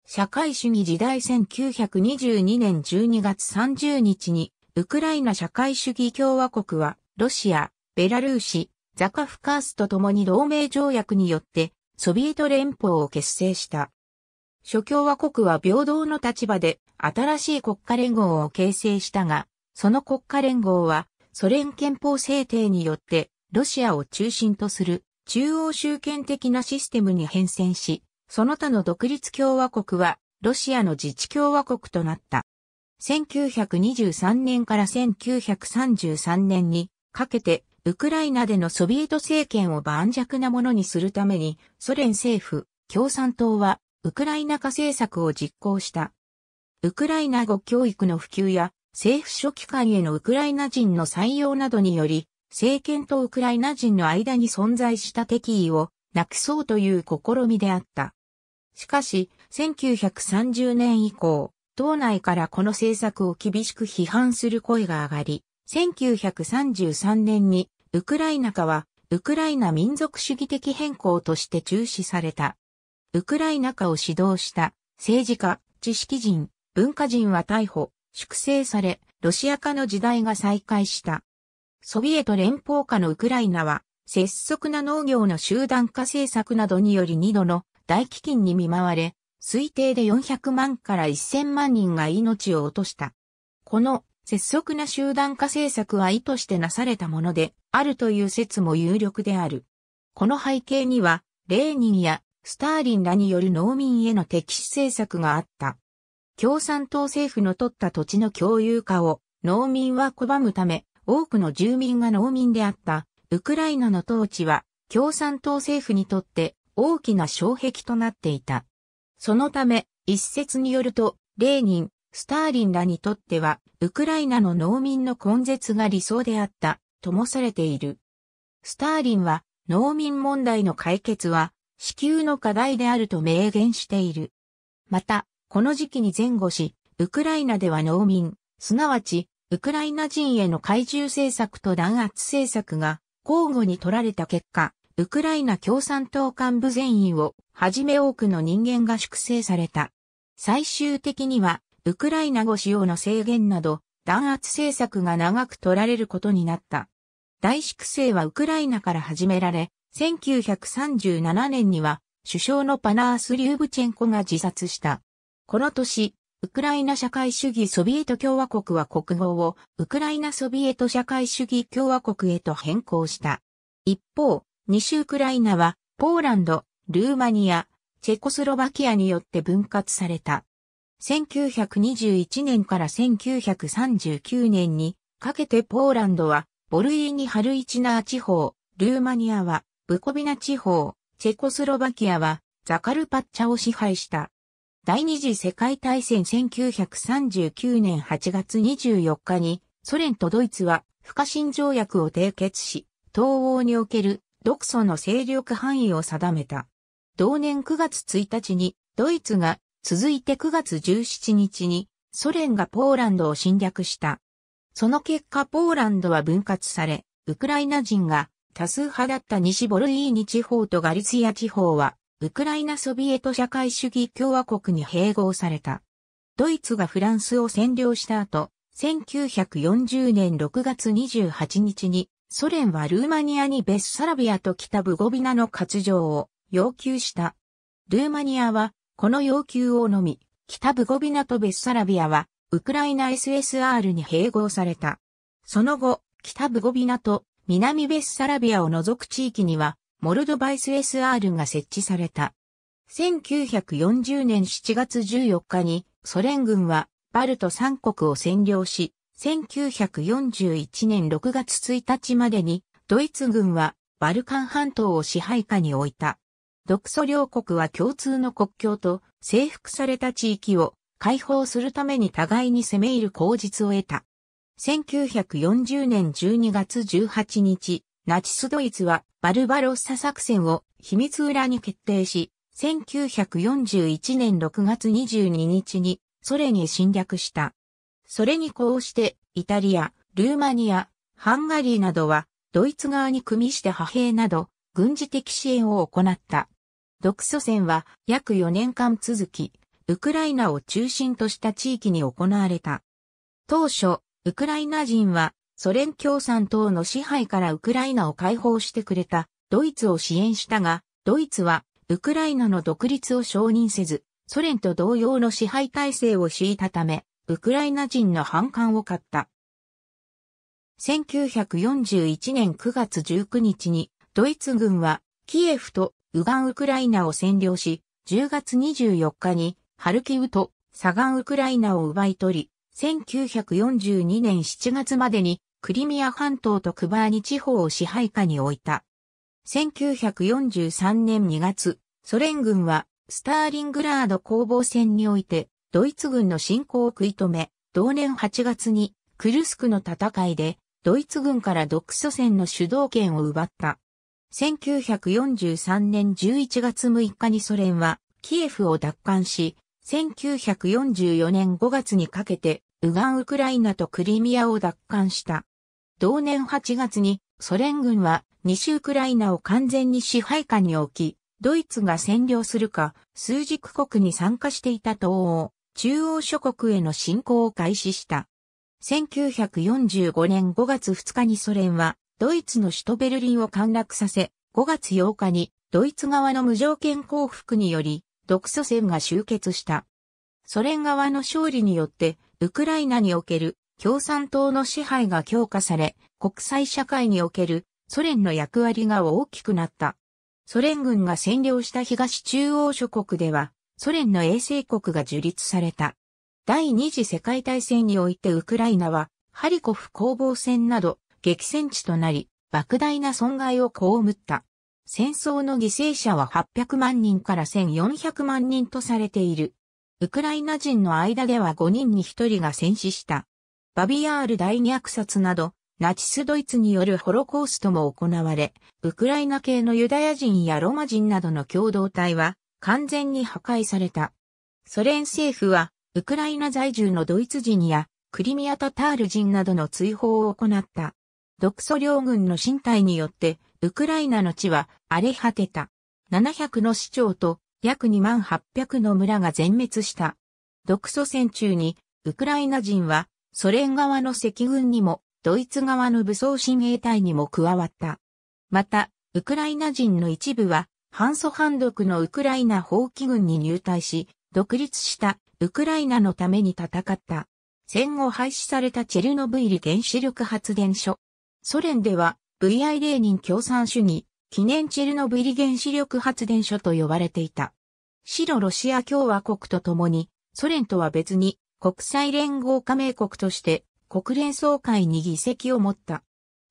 社会主義時代1922年12月30日に、ウクライナ社会主義共和国は、ロシア、ベラルーシ、ザカフカースと共に同盟条約によって、ソビエト連邦を結成した。諸共和国は平等の立場で、新しい国家連合を形成したが、その国家連合は、ソ連憲法制定によって、ロシアを中心とする中央集権的なシステムに変遷し、その他の独立共和国は、ロシアの自治共和国となった。1923年から1933年にかけて、ウクライナでのソビエト政権を盤石なものにするために、ソ連政府、共産党は、ウクライナ化政策を実行した。ウクライナ語教育の普及や、政府書機関へのウクライナ人の採用などにより、政権とウクライナ人の間に存在した敵意をなくそうという試みであった。しかし、1930年以降、党内からこの政策を厳しく批判する声が上がり、1933年にウクライナ化はウクライナ民族主義的変更として中止された。ウクライナ化を指導した政治家、知識人、文化人は逮捕、粛清され、ロシア化の時代が再開した。ソビエト連邦下のウクライナは、拙速な農業の集団化政策などにより二度の大飢饉に見舞われ、推定で400万から1000万人が命を落とした。この拙速な集団化政策は意図してなされたもので、あるという説も有力である。この背景には、レーニンやスターリンらによる農民への敵視政策があった。共産党政府の取った土地の共有化を農民は拒むため、多くの住民が農民であった、ウクライナの統治は共産党政府にとって大きな障壁となっていた。そのため、一説によると、レーニン、スターリンらにとっては、ウクライナの農民の根絶が理想であった、ともされている。スターリンは、農民問題の解決は、至急の課題であると明言している。また、この時期に前後し、ウクライナでは農民、すなわち、ウクライナ人への怪獣政策と弾圧政策が交互に取られた結果、ウクライナ共産党幹部全員をはじめ多くの人間が粛清された。最終的には、ウクライナ語使用の制限など、弾圧政策が長く取られることになった。大粛清はウクライナから始められ、1937年には首相のパナース・リューブチェンコが自殺した。この年、ウクライナ社会主義ソビエト共和国は国号をウクライナソビエト社会主義共和国へと変更した。一方、西ウクライナは、ポーランド、ルーマニア、チェコスロバキアによって分割された。1921年から1939年にかけてポーランドは、ボルイーニ・ハルイチナー地方、ルーマニアは、ブコビナ地方、チェコスロバキアは、ザカルパッチャを支配した。第二次世界大戦1939年8月24日に、ソ連とドイツは、不可侵条約を締結し、東欧における独ソの勢力範囲を定めた。同年9月1日にドイツが続いて9月17日にソ連がポーランドを侵略した。その結果ポーランドは分割され、ウクライナ人が多数派だった西ボルイーニ地方とガリツィア地方は、ウクライナソビエト社会主義共和国に併合された。ドイツがフランスを占領した後、1940年6月28日にソ連はルーマニアにベッサラビアと北ブゴビナの割譲を要求した。ルーマニアはこの要求をのみ、北ブゴビナとベッサラビアはウクライナ SSR に併合された。その後、北ブゴビナと南ベッサラビアを除く地域には、モルドバイス s r が設置された。1940年7月14日にソ連軍はバルト3国を占領し、1941年6月1日までに、ドイツ軍はバルカン半島を支配下に置いた。独ソ両国は共通の国境と征服された地域を解放するために互いに攻め入る口実を得た。1940年12月18日、ナチスドイツはバルバロッサ作戦を秘密裏に決定し、1941年6月22日にソ連へ侵略した。それにこうして、イタリア、ルーマニア、ハンガリーなどは、ドイツ側に組みして派兵など、軍事的支援を行った。独ソ戦は約4年間続き、ウクライナを中心とした地域に行われた。当初、ウクライナ人はソ連共産党の支配からウクライナを解放してくれたドイツを支援したが、ドイツはウクライナの独立を承認せず、ソ連と同様の支配体制を敷いたため、ウクライナ人の反感を買った。1941年9月19日にドイツ軍はキエフとウガンウクライナを占領し、10月24日にハルキウとサガンウクライナを奪い取り、1942年7月までにクリミア半島とクバーニ地方を支配下に置いた。1943年2月、ソ連軍はスターリングラード攻防戦においてドイツ軍の侵攻を食い止め、同年8月にクルスクの戦いでドイツ軍から独ソ戦の主導権を奪った。1943年11月6日にソ連はキエフを奪還し、1944年5月にかけて、ウガンウクライナとクリミアを奪還した。同年8月にソ連軍は西ウクライナを完全に支配下に置き、ドイツが占領するか、数軸国に参加していた東欧、中央諸国への侵攻を開始した。1945年5月2日にソ連は、ドイツの首都ベルリンを陥落させ、5月8日にドイツ側の無条件降伏により、独ソ戦が終結した。ソ連側の勝利によって、ウクライナにおける共産党の支配が強化され、国際社会におけるソ連の役割が大きくなった。ソ連軍が占領した東中央諸国では、ソ連の衛星国が樹立された。第二次世界大戦においてウクライナは、ハリコフ攻防戦など、激戦地となり、莫大な損害を被った。戦争の犠牲者は800万人から1400万人とされている。ウクライナ人の間では5人に1人が戦死した。バビアール大虐殺など、ナチスドイツによるホロコーストも行われ、ウクライナ系のユダヤ人やロマ人などの共同体は、完全に破壊された。ソ連政府は、ウクライナ在住のドイツ人や、クリミアタタール人などの追放を行った。独ソ両軍の身体によって、ウクライナの地は荒れ果てた。700の市長と約2万800の村が全滅した。独ソ戦中に、ウクライナ人は、ソ連側の赤軍にも、ドイツ側の武装親衛隊にも加わった。また、ウクライナ人の一部は、反ソ反独のウクライナ放棄軍に入隊し、独立したウクライナのために戦った。戦後廃止されたチェルノブイリ原子力発電所。ソ連では VI レーニン共産主義、記念チェルノブイリ原子力発電所と呼ばれていた。白ロシア共和国と共に、ソ連とは別に国際連合加盟国として国連総会に議席を持った。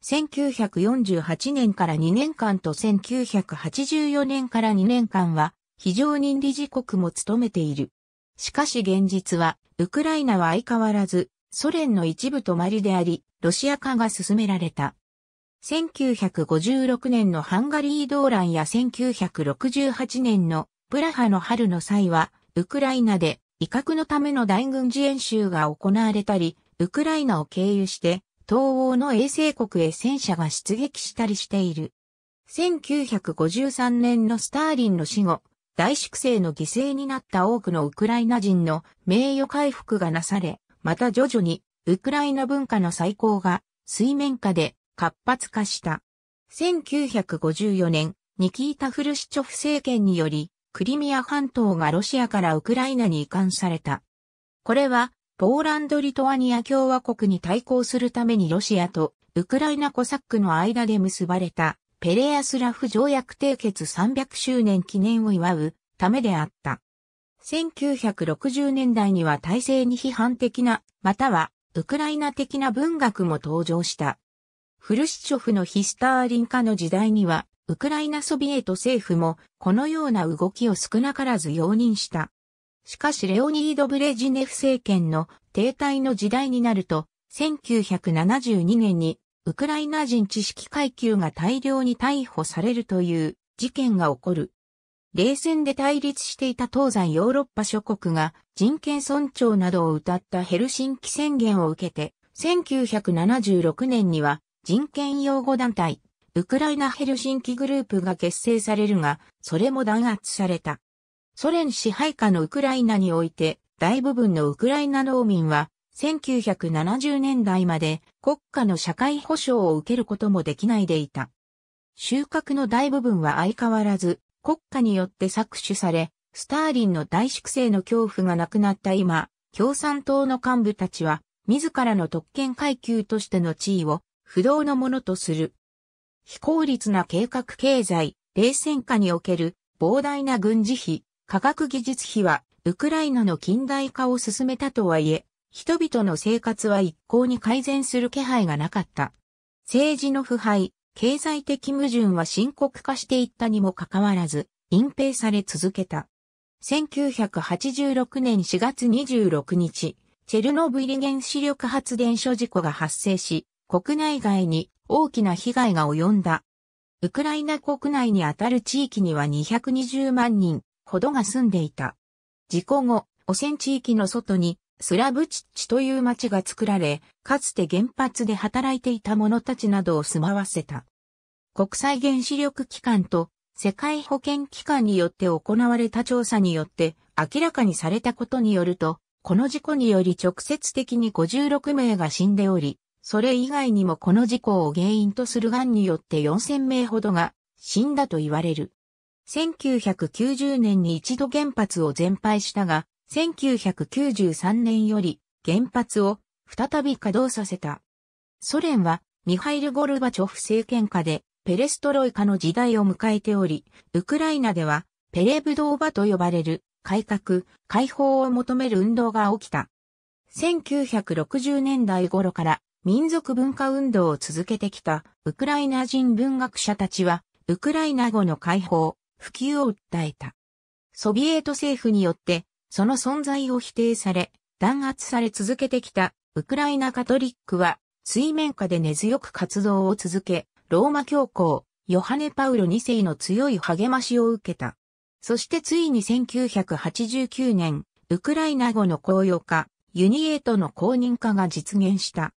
1948年から2年間と1984年から2年間は非常任理事国も務めている。しかし現実は、ウクライナは相変わらずソ連の一部とまりであり、ロシア化が進められた。1956年のハンガリー動乱や1968年のプラハの春の際は、ウクライナで威嚇のための大軍事演習が行われたり、ウクライナを経由して東欧の衛星国へ戦車が出撃したりしている。1953年のスターリンの死後、大粛清の犠牲になった多くのウクライナ人の名誉回復がなされ、また徐々にウクライナ文化の再興が水面下で活発化した。1954年、ニキータ・フルシチョフ政権により、クリミア半島がロシアからウクライナに移管された。これはポーランド・リトアニア共和国に対抗するためにロシアとウクライナコサックの間で結ばれたペレアスラフ条約締結300周年記念を祝うためであった。1960年代には体制に批判的な、またはウクライナ的な文学も登場した。フルシチョフのヒスターリン化の時代には、ウクライナソビエト政府もこのような動きを少なからず容認した。しかしレオニード・ブレジネフ政権の停滞の時代になると、1972年にウクライナ人知識階級が大量に逮捕されるという事件が起こる。冷戦で対立していた東西ヨーロッパ諸国が人権尊重などを謳ったヘルシンキ宣言を受けて、1976年には人権擁護団体、ウクライナヘルシンキグループが結成されるが、それも弾圧された。ソ連支配下のウクライナにおいて、大部分のウクライナ農民は、1970年代まで国家の社会保障を受けることもできないでいた。収穫の大部分は相変わらず国家によって搾取され、スターリンの大粛清の恐怖がなくなった今、共産党の幹部たちは、自らの特権階級としての地位を不動のものとする。非効率な計画経済、冷戦下における膨大な軍事費、科学技術費はウクライナの近代化を進めたとはいえ、人々の生活は一向に改善する気配がなかった。政治の腐敗、経済的矛盾は深刻化していったにもかかわらず、隠蔽され続けた。1986年4月26日、チェルノブイリ原子力発電所事故が発生し、国内外に大きな被害が及んだ。ウクライナ国内にあたる地域には220万人、ほどが住んでいた。事故後、汚染地域の外にスラブチッチという町が作られ、かつて原発で働いていた者たちなどを住まわせた。国際原子力機関と世界保健機関によって行われた調査によって明らかにされたことによると、この事故により直接的に56名が死んでおり、それ以外にもこの事故を原因とする癌によって4000名ほどが死んだと言われる。1990年に一度原発を全廃したが、1993年より原発を再び稼働させた。ソ連はミハイル・ゴルバチョフ政権下でペレストロイカの時代を迎えており、ウクライナではペレブドーバと呼ばれる改革、解放を求める運動が起きた。1960年代頃から民族文化運動を続けてきたウクライナ人文学者たちは、ウクライナ語の解放、普及を訴えた。ソビエト政府によって、その存在を否定され、弾圧され続けてきたウクライナカトリックは、水面下で根強く活動を続け、ローマ教皇、ヨハネ・パウロ2世の強い励ましを受けた。そしてついに1989年、ウクライナ語の公用化、ユニエートの公認化が実現した。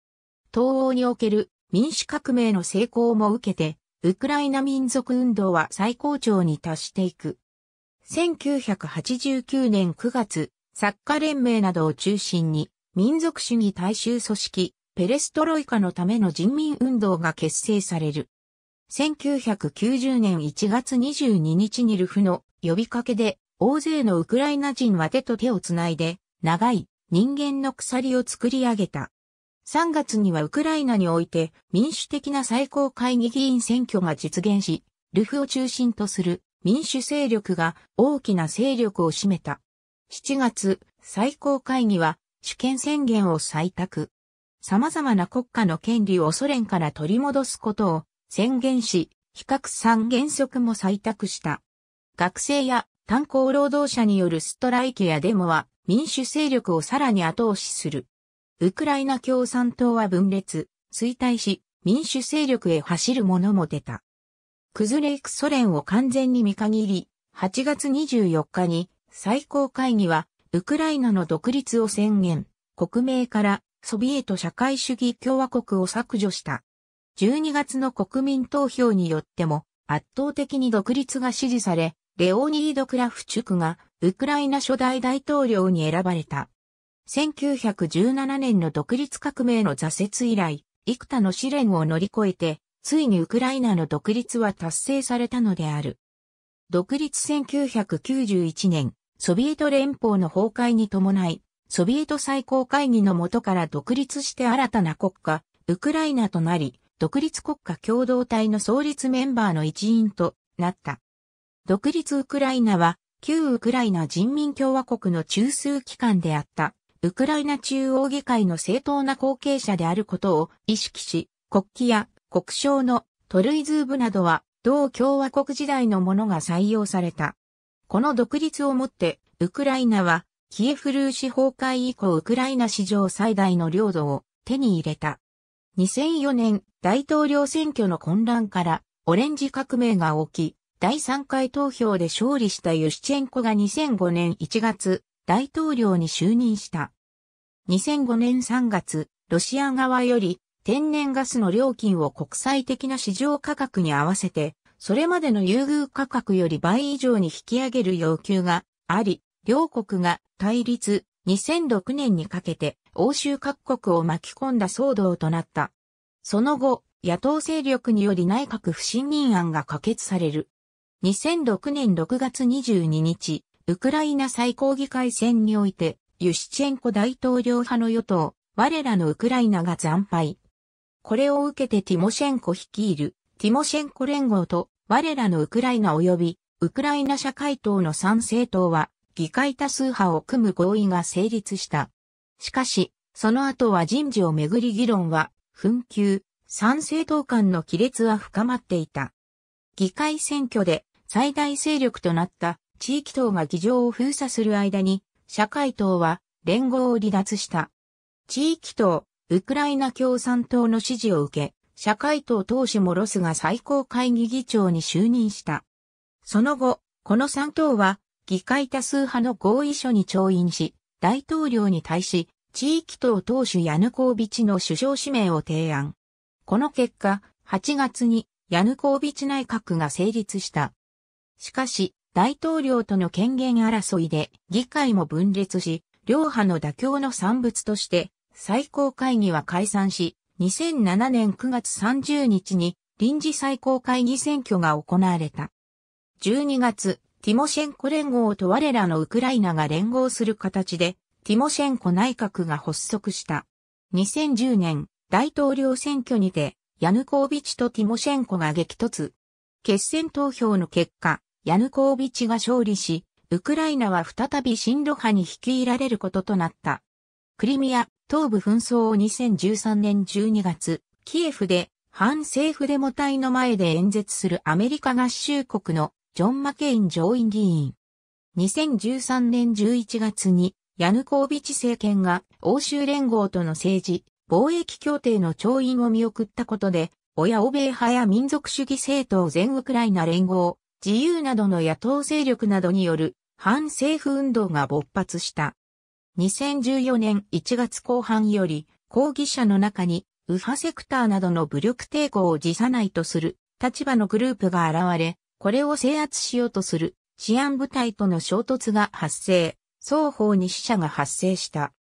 東欧における民主革命の成功も受けて、ウクライナ民族運動は最高潮に達していく。1989年9月、作家連盟などを中心に、民族主義大衆組織、ペレストロイカのための人民運動が結成される。1990年1月22日にルフの呼びかけで、大勢のウクライナ人は手と手をつないで、長い人間の鎖を作り上げた。3月にはウクライナにおいて民主的な最高会議議員選挙が実現し、ルフを中心とする民主勢力が大きな勢力を占めた。7月、最高会議は主権宣言を採択。様々な国家の権利をソ連から取り戻すことを宣言し、非核三原則も採択した。学生や炭鉱労働者によるストライキやデモは民主勢力をさらに後押しする。ウクライナ共産党は分裂、衰退し、民主勢力へ走る者も出た。崩れ行くソ連を完全に見限り、8月24日に最高会議は、ウクライナの独立を宣言、国名からソビエト社会主義共和国を削除した。12月の国民投票によっても圧倒的に独立が支持され、レオニード・クラフチュクがウクライナ初代大統領に選ばれた。1917年の独立革命の挫折以来、幾多の試練を乗り越えて、ついにウクライナの独立は達成されたのである。独立1991年、ソビエト連邦の崩壊に伴い、ソビエト最高会議の下から独立して新たな国家、ウクライナとなり、独立国家共同体の創立メンバーの一員となった。独立ウクライナは、旧ウクライナ人民共和国の中枢機関であった。ウクライナ中央議会の正当な後継者であることを意識し、国旗や国章のトルイズーブなどは同共和国時代のものが採用された。この独立をもって、ウクライナは、キエフルーシ崩壊以降ウクライナ史上最大の領土を手に入れた。2004年大統領選挙の混乱からオレンジ革命が起き、第3回投票で勝利したユシチェンコが2005年1月大統領に就任した。2005年3月、ロシア側より天然ガスの料金を国際的な市場価格に合わせて、それまでの優遇価格より倍以上に引き上げる要求があり、両国が対立2006年にかけて欧州各国を巻き込んだ騒動となった。その後、野党勢力により内閣不信任案が可決される。2006年6月22日、ウクライナ最高議会選において、ユシチェンコ大統領派の与党、我らのウクライナが惨敗。これを受けてティモシェンコ率いる、ティモシェンコ連合と、我らのウクライナ及び、ウクライナ社会党の参政党は、議会多数派を組む合意が成立した。しかし、その後は人事をめぐり議論は、紛糾、参政党間の亀裂は深まっていた。議会選挙で最大勢力となった地域党が議場を封鎖する間に、社会党は連合を離脱した。地域党、ウクライナ共産党の支持を受け、社会党党首モロスが最高会議議長に就任した。その後、この3党は、議会多数派の合意書に調印し、大統領に対し、地域党党首ヤヌコービチの首相指名を提案。この結果、8月にヤヌコービチ内閣が成立した。しかし、大統領との権限争いで議会も分裂し、両派の妥協の産物として最高会議は解散し、2007年9月30日に臨時最高会議選挙が行われた。12月、ティモシェンコ連合と我らのウクライナが連合する形で、ティモシェンコ内閣が発足した。2010年、大統領選挙にて、ヤヌコービチとティモシェンコが激突。決選投票の結果、ヤヌコービチが勝利し、ウクライナは再び進ロ派に率いられることとなった。クリミア、東部紛争を2013年12月、キエフで反政府デモ隊の前で演説するアメリカ合衆国のジョン・マケイン上院議員。2013年11月にヤヌコービチ政権が欧州連合との政治、貿易協定の調印を見送ったことで、親欧米派や民族主義政党全ウクライナ連合、自由などの野党勢力などによる反政府運動が勃発した。2014年1月後半より抗議者の中に右派セクターなどの武力抵抗を辞さないとする立場のグループが現れ、これを制圧しようとする治安部隊との衝突が発生、双方に死者が発生した。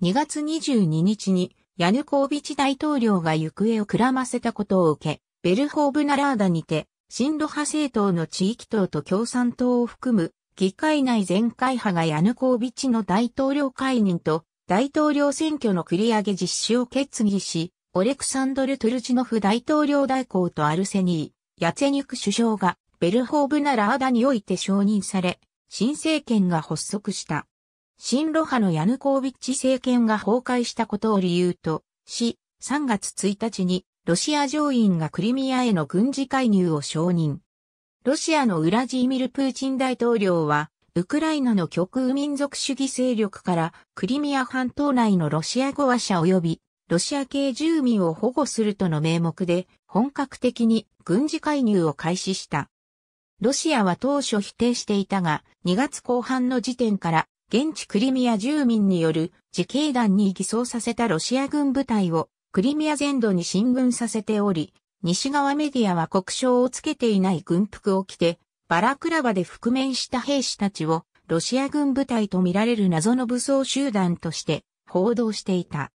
2月22日にヤヌコービチ大統領が行方をくらませたことを受け、ベルホーブナラーダにて新ロ派政党の地域党と共産党を含む議会内全会派がヤヌコービチの大統領解任と大統領選挙の繰り上げ実施を決議し、オレクサンドル・トゥルチノフ大統領代行とアルセニー、ヤツェニュク首相がベルホーブナラーダにおいて承認され、新政権が発足した。新ロ派のヤヌコービッチ政権が崩壊したことを理由とし、3月1日にロシア上院がクリミアへの軍事介入を承認。ロシアのウラジーミル・プーチン大統領は、ウクライナの極右民族主義勢力からクリミア半島内のロシア語話者及びロシア系住民を保護するとの名目で本格的に軍事介入を開始した。ロシアは当初否定していたが2月後半の時点から現地クリミア住民による自警団に偽装させたロシア軍部隊をクリミア全土に進軍させており、西側メディアは国章をつけていない軍服を着て、バラクラバで覆面した兵士たちを、ロシア軍部隊とみられる謎の武装集団として報道していた。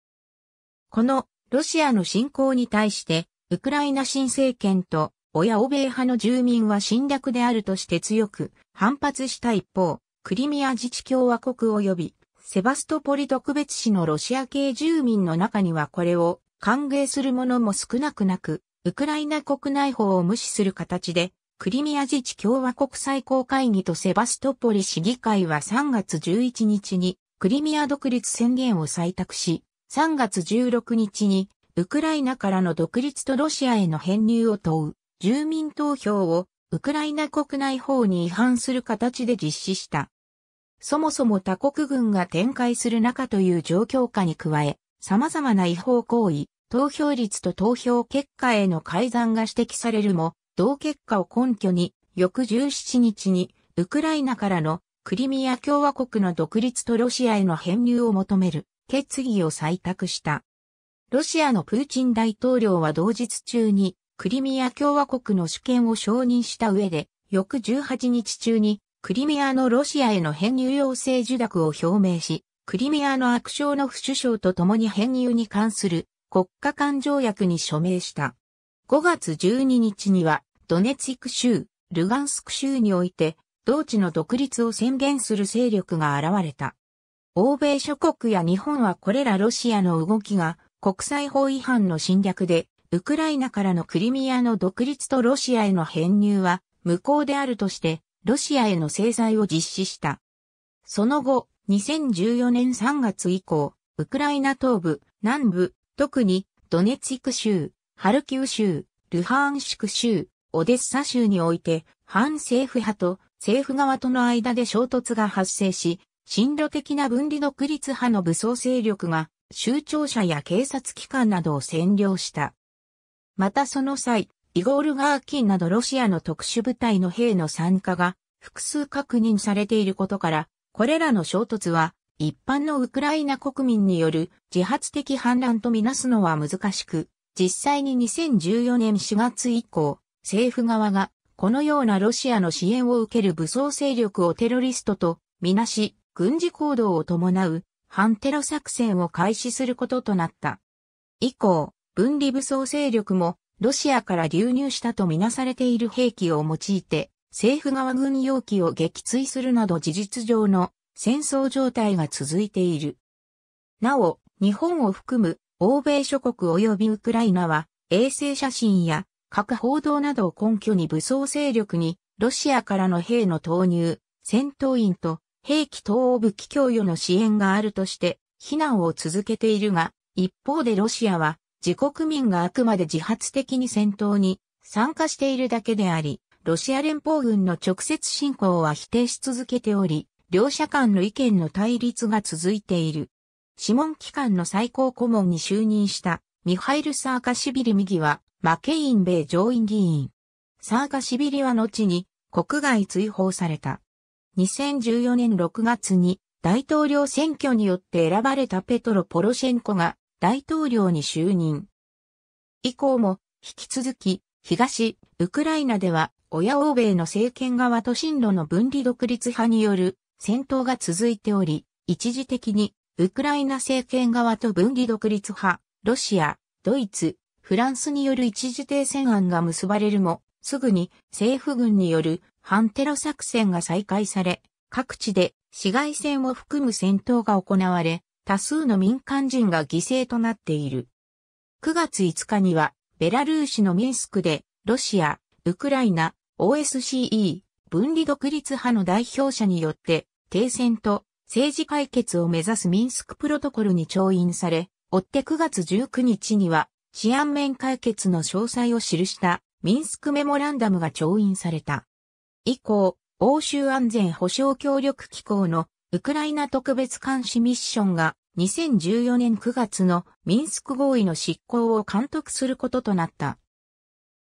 このロシアの侵攻に対して、ウクライナ新政権と親欧米派の住民は侵略であるとして強く反発した一方、クリミア自治共和国及びセバストポリ特別市のロシア系住民の中にはこれを歓迎する者も少なくなく、ウクライナ国内法を無視する形で、クリミア自治共和国最高会議とセバストポリ市議会は3月11日にクリミア独立宣言を採択し、3月16日にウクライナからの独立とロシアへの編入を問う住民投票をウクライナ国内法に違反する形で実施した。そもそも他国軍が展開する中という状況下に加え、様々な違法行為、投票率と投票結果への改ざんが指摘されるも、同結果を根拠に、翌17日に、ウクライナからのクリミア共和国の独立とロシアへの編入を求める決議を採択した。ロシアのプーチン大統領は同日中にクリミア共和国の主権を承認した上で、翌18日中にクリミアのロシアへの編入要請受諾を表明し、クリミアの悪将の副首相と共に編入に関する国家間条約に署名した。5月12日には、ドネツィク州、ルガンスク州において、同地の独立を宣言する勢力が現れた。欧米諸国や日本はこれらロシアの動きが国際法違反の侵略で、ウクライナからのクリミアの独立とロシアへの編入は無効であるとして、ロシアへの制裁を実施した。その後、2014年3月以降、ウクライナ東部、南部、特に、ドネツィク州、ハルキウ州、ルハンシク州、オデッサ州において、反政府派と政府側との間で衝突が発生し、進路的な分離独立派の武装勢力が、州庁舎や警察機関などを占領した。またその際、イゴール・ガーキンなどロシアの特殊部隊の兵の参加が複数確認されていることから、これらの衝突は一般のウクライナ国民による自発的反乱とみなすのは難しく、実際に2014年4月以降、政府側がこのようなロシアの支援を受ける武装勢力をテロリストとみなし、軍事行動を伴う反テロ作戦を開始することとなった。以降、分離武装勢力もロシアから流入したとみなされている兵器を用いて、政府側軍用機を撃墜するなど事実上の戦争状態が続いている。なお、日本を含む欧米諸国及びウクライナは衛星写真や核報道などを根拠に武装勢力にロシアからの兵の投入、戦闘員と兵器等を武器供与の支援があるとして非難を続けているが、一方でロシアは自国民があくまで自発的に戦闘に参加しているだけであり、ロシア連邦軍の直接侵攻は否定し続けており、両者間の意見の対立が続いている。諮問機関の最高顧問に就任したミハイル・サーカシビリ右はマケイン米上院議員。サーカシビリは後に国外追放された。2014年6月に大統領選挙によって選ばれたペトロ・ポロシェンコが大統領に就任。以降も引き続き東ウクライナでは親欧米の政権側と進路の分離独立派による戦闘が続いており、一時的にウクライナ政権側と分離独立派、ロシア、ドイツ、フランスによる一時停戦案が結ばれるも、すぐに政府軍による反テロ作戦が再開され、各地で市街戦を含む戦闘が行われ、多数の民間人が犠牲となっている。9月5日には、ベラルーシのミンスクで、ロシア、ウクライナ、OSCE、分離独立派の代表者によって、停戦と政治解決を目指すミンスクプロトコルに調印され、追って9月19日には、治安面解決の詳細を記したミンスクメモランダムが調印された。以降、欧州安全保障協力機構のウクライナ特別監視ミッションが2014年9月のミンスク合意の執行を監督することとなった。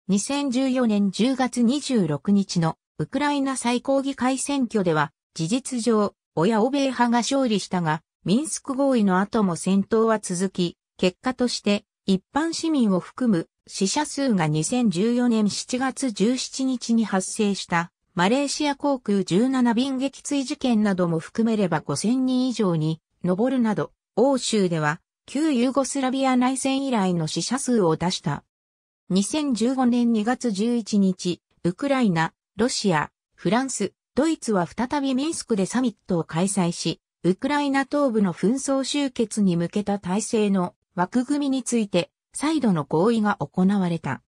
2014年10月26日のウクライナ最高議会選挙では、事実上、親欧米派が勝利したが、ミンスク合意の後も戦闘は続き、結果として、一般市民を含む死者数が2014年7月17日に発生したマレーシア航空17便撃墜事件なども含めれば5000人以上に上るなど、欧州では旧ユーゴスラビア内戦以来の死者数を出した。2015年2月11日、ウクライナ、ロシア、フランス、ドイツは再びミンスクでサミットを開催し、ウクライナ東部の紛争終結に向けた体制の枠組みについて再度の合意が行われた。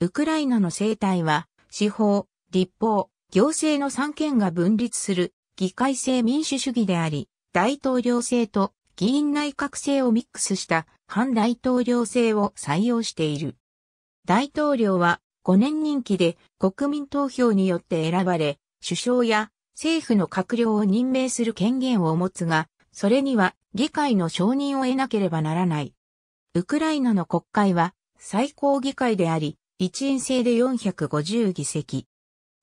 ウクライナの政体は、司法、立法、行政の三権が分立する議会制民主主義であり、大統領制と議員内閣制をミックスした反大統領制を採用している。大統領は5年任期で国民投票によって選ばれ、首相や政府の閣僚を任命する権限を持つが、それには議会の承認を得なければならない。ウクライナの国会は最高議会であり、一員制で450議席。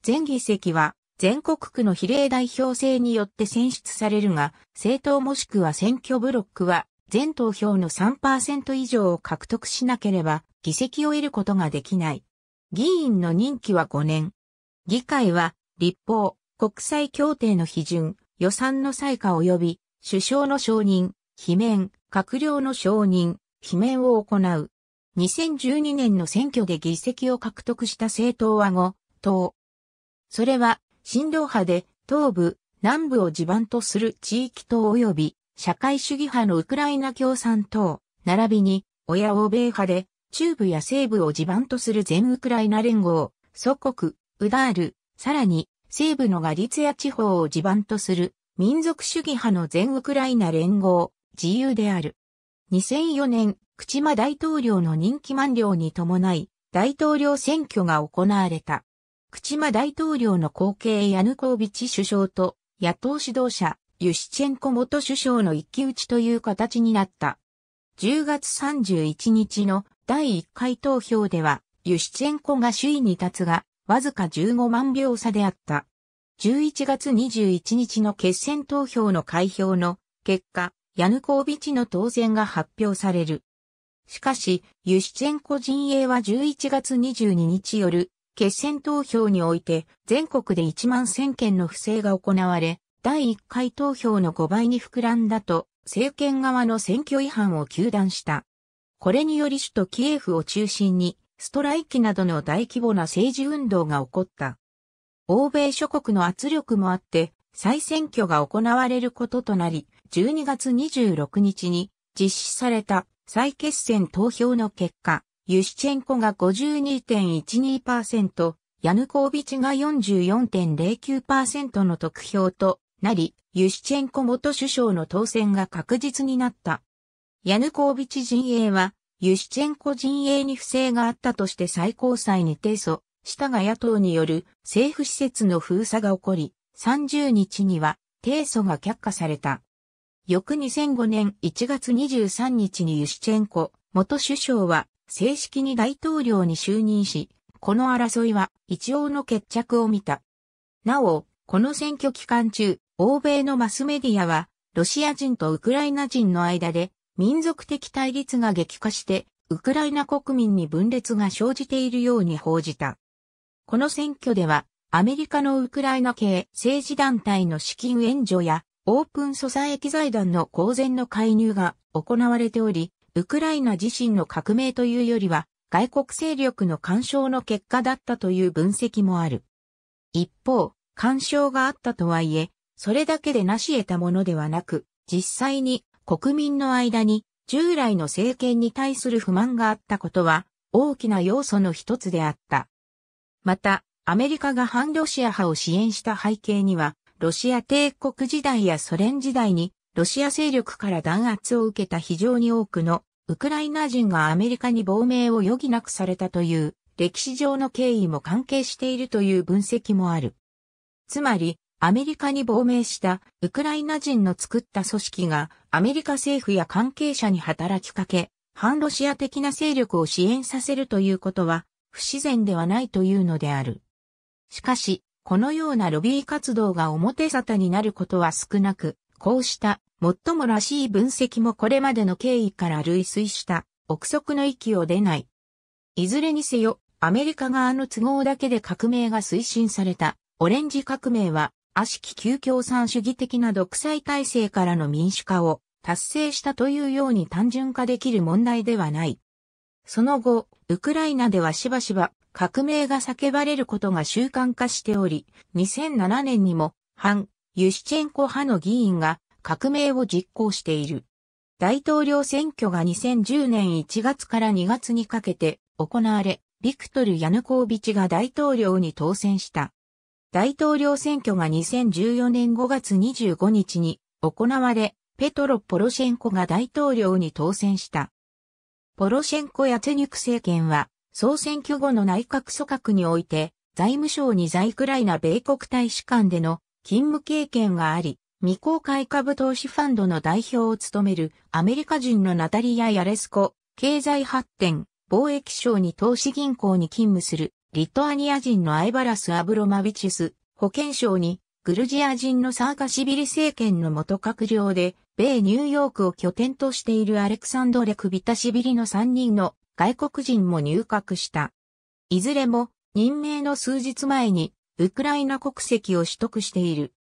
全議席は全国区の比例代表制によって選出されるが、政党もしくは選挙ブロックは全投票の3%以上を獲得しなければ議席を得ることができない。議員の任期は5年。議会は、立法、国際協定の批准、予算の採下及び、首相の承認、罷免、閣僚の承認、罷免を行う。2012年の選挙で議席を獲得した政党は5、党。それは、新道派で、東部、南部を地盤とする地域党及び、社会主義派のウクライナ共産党、並びに、親欧米派で、中部や西部を地盤とする全ウクライナ連合、祖国、ウダール、さらに、西部のガリツヤ地方を地盤とする、民族主義派の全ウクライナ連合、自由である。2004年、チマ大統領の任期満了に伴い、大統領選挙が行われた。クチマ大統領の後継ヤヌコービチ首相と、野党指導者、ユシチェンコ元首相の一騎打ちという形になった。10月31日の第1回投票では、ユシチェンコが首位に立つが、わずか15万票差であった。11月21日の決選投票の開票の結果、ヤヌコービチの当選が発表される。しかし、ユシチェンコ陣営は11月22日夜、決選投票において全国で1万1000件の不正が行われ、第1回投票の5倍に膨らんだと、政権側の選挙違反を求断した。これにより首都キエフを中心に、ストライキなどの大規模な政治運動が起こった。欧米諸国の圧力もあって、再選挙が行われることとなり、12月26日に実施された再決選投票の結果、ユシチェンコが52.12%、ヤヌコービチが44.09%の得票となり、ユシチェンコ元首相の当選が確実になった。ヤヌコービチ陣営は、ユシチェンコ陣営に不正があったとして最高裁に提訴したが野党による政府施設の封鎖が起こり、30日には提訴が却下された。翌2005年1月23日にユシチェンコ元首相は正式に大統領に就任し、この争いは一応の決着を見た。なお、この選挙期間中、欧米のマスメディアは、ロシア人とウクライナ人の間で民族的対立が激化して、ウクライナ国民に分裂が生じているように報じた。この選挙では、アメリカのウクライナ系政治団体の資金援助や、オープンソサエティ財団の公然の介入が行われており、ウクライナ自身の革命というよりは、外国勢力の干渉の結果だったという分析もある。一方、干渉があったとはいえ、それだけで成し得たものではなく、実際に国民の間に従来の政権に対する不満があったことは大きな要素の一つであった。また、アメリカが反ロシア派を支援した背景には、ロシア帝国時代やソ連時代にロシア勢力から弾圧を受けた非常に多くのウクライナ人がアメリカに亡命を余儀なくされたという歴史上の経緯も関係しているという分析もある。つまり、アメリカに亡命したウクライナ人の作った組織がアメリカ政府や関係者に働きかけ、反ロシア的な勢力を支援させるということは不自然ではないというのである。しかし、このようなロビー活動が表沙汰になることは少なく、こうした最もらしい分析もこれまでの経緯から類推した憶測の域を出ない。いずれにせよ、アメリカ側の都合だけで革命が推進されたオレンジ革命は悪しき旧共産主義的な独裁体制からの民主化を達成したというように単純化できる問題ではない。その後、ウクライナではしばしば革命が叫ばれることが習慣化しており、2007年にも反ユシチェンコ派の議員が革命を実行している。大統領選挙が2010年1月から2月にかけて行われ、ビクトル・ヤヌコービチが大統領に当選した。大統領選挙が2014年5月25日に行われ、ペトロ・ポロシェンコが大統領に当選した。ポロシェンコ・ヤツニュク政権は、総選挙後の内閣組閣において、財務省に在クライナ米国大使館での勤務経験があり、未公開株投資ファンドの代表を務めるアメリカ人のナタリア・ヤレスコ、経済発展、貿易省に投資銀行に勤務するリトアニア人のアイバラス・アブロマビチス、保健省に、グルジア人のサーカシビリ政権の元閣僚で、米ニューヨークを拠点としているアレクサンドレ・クビタシビリの3人の外国人も入閣した。いずれも任命の数日前にウクライナ国籍を取得している。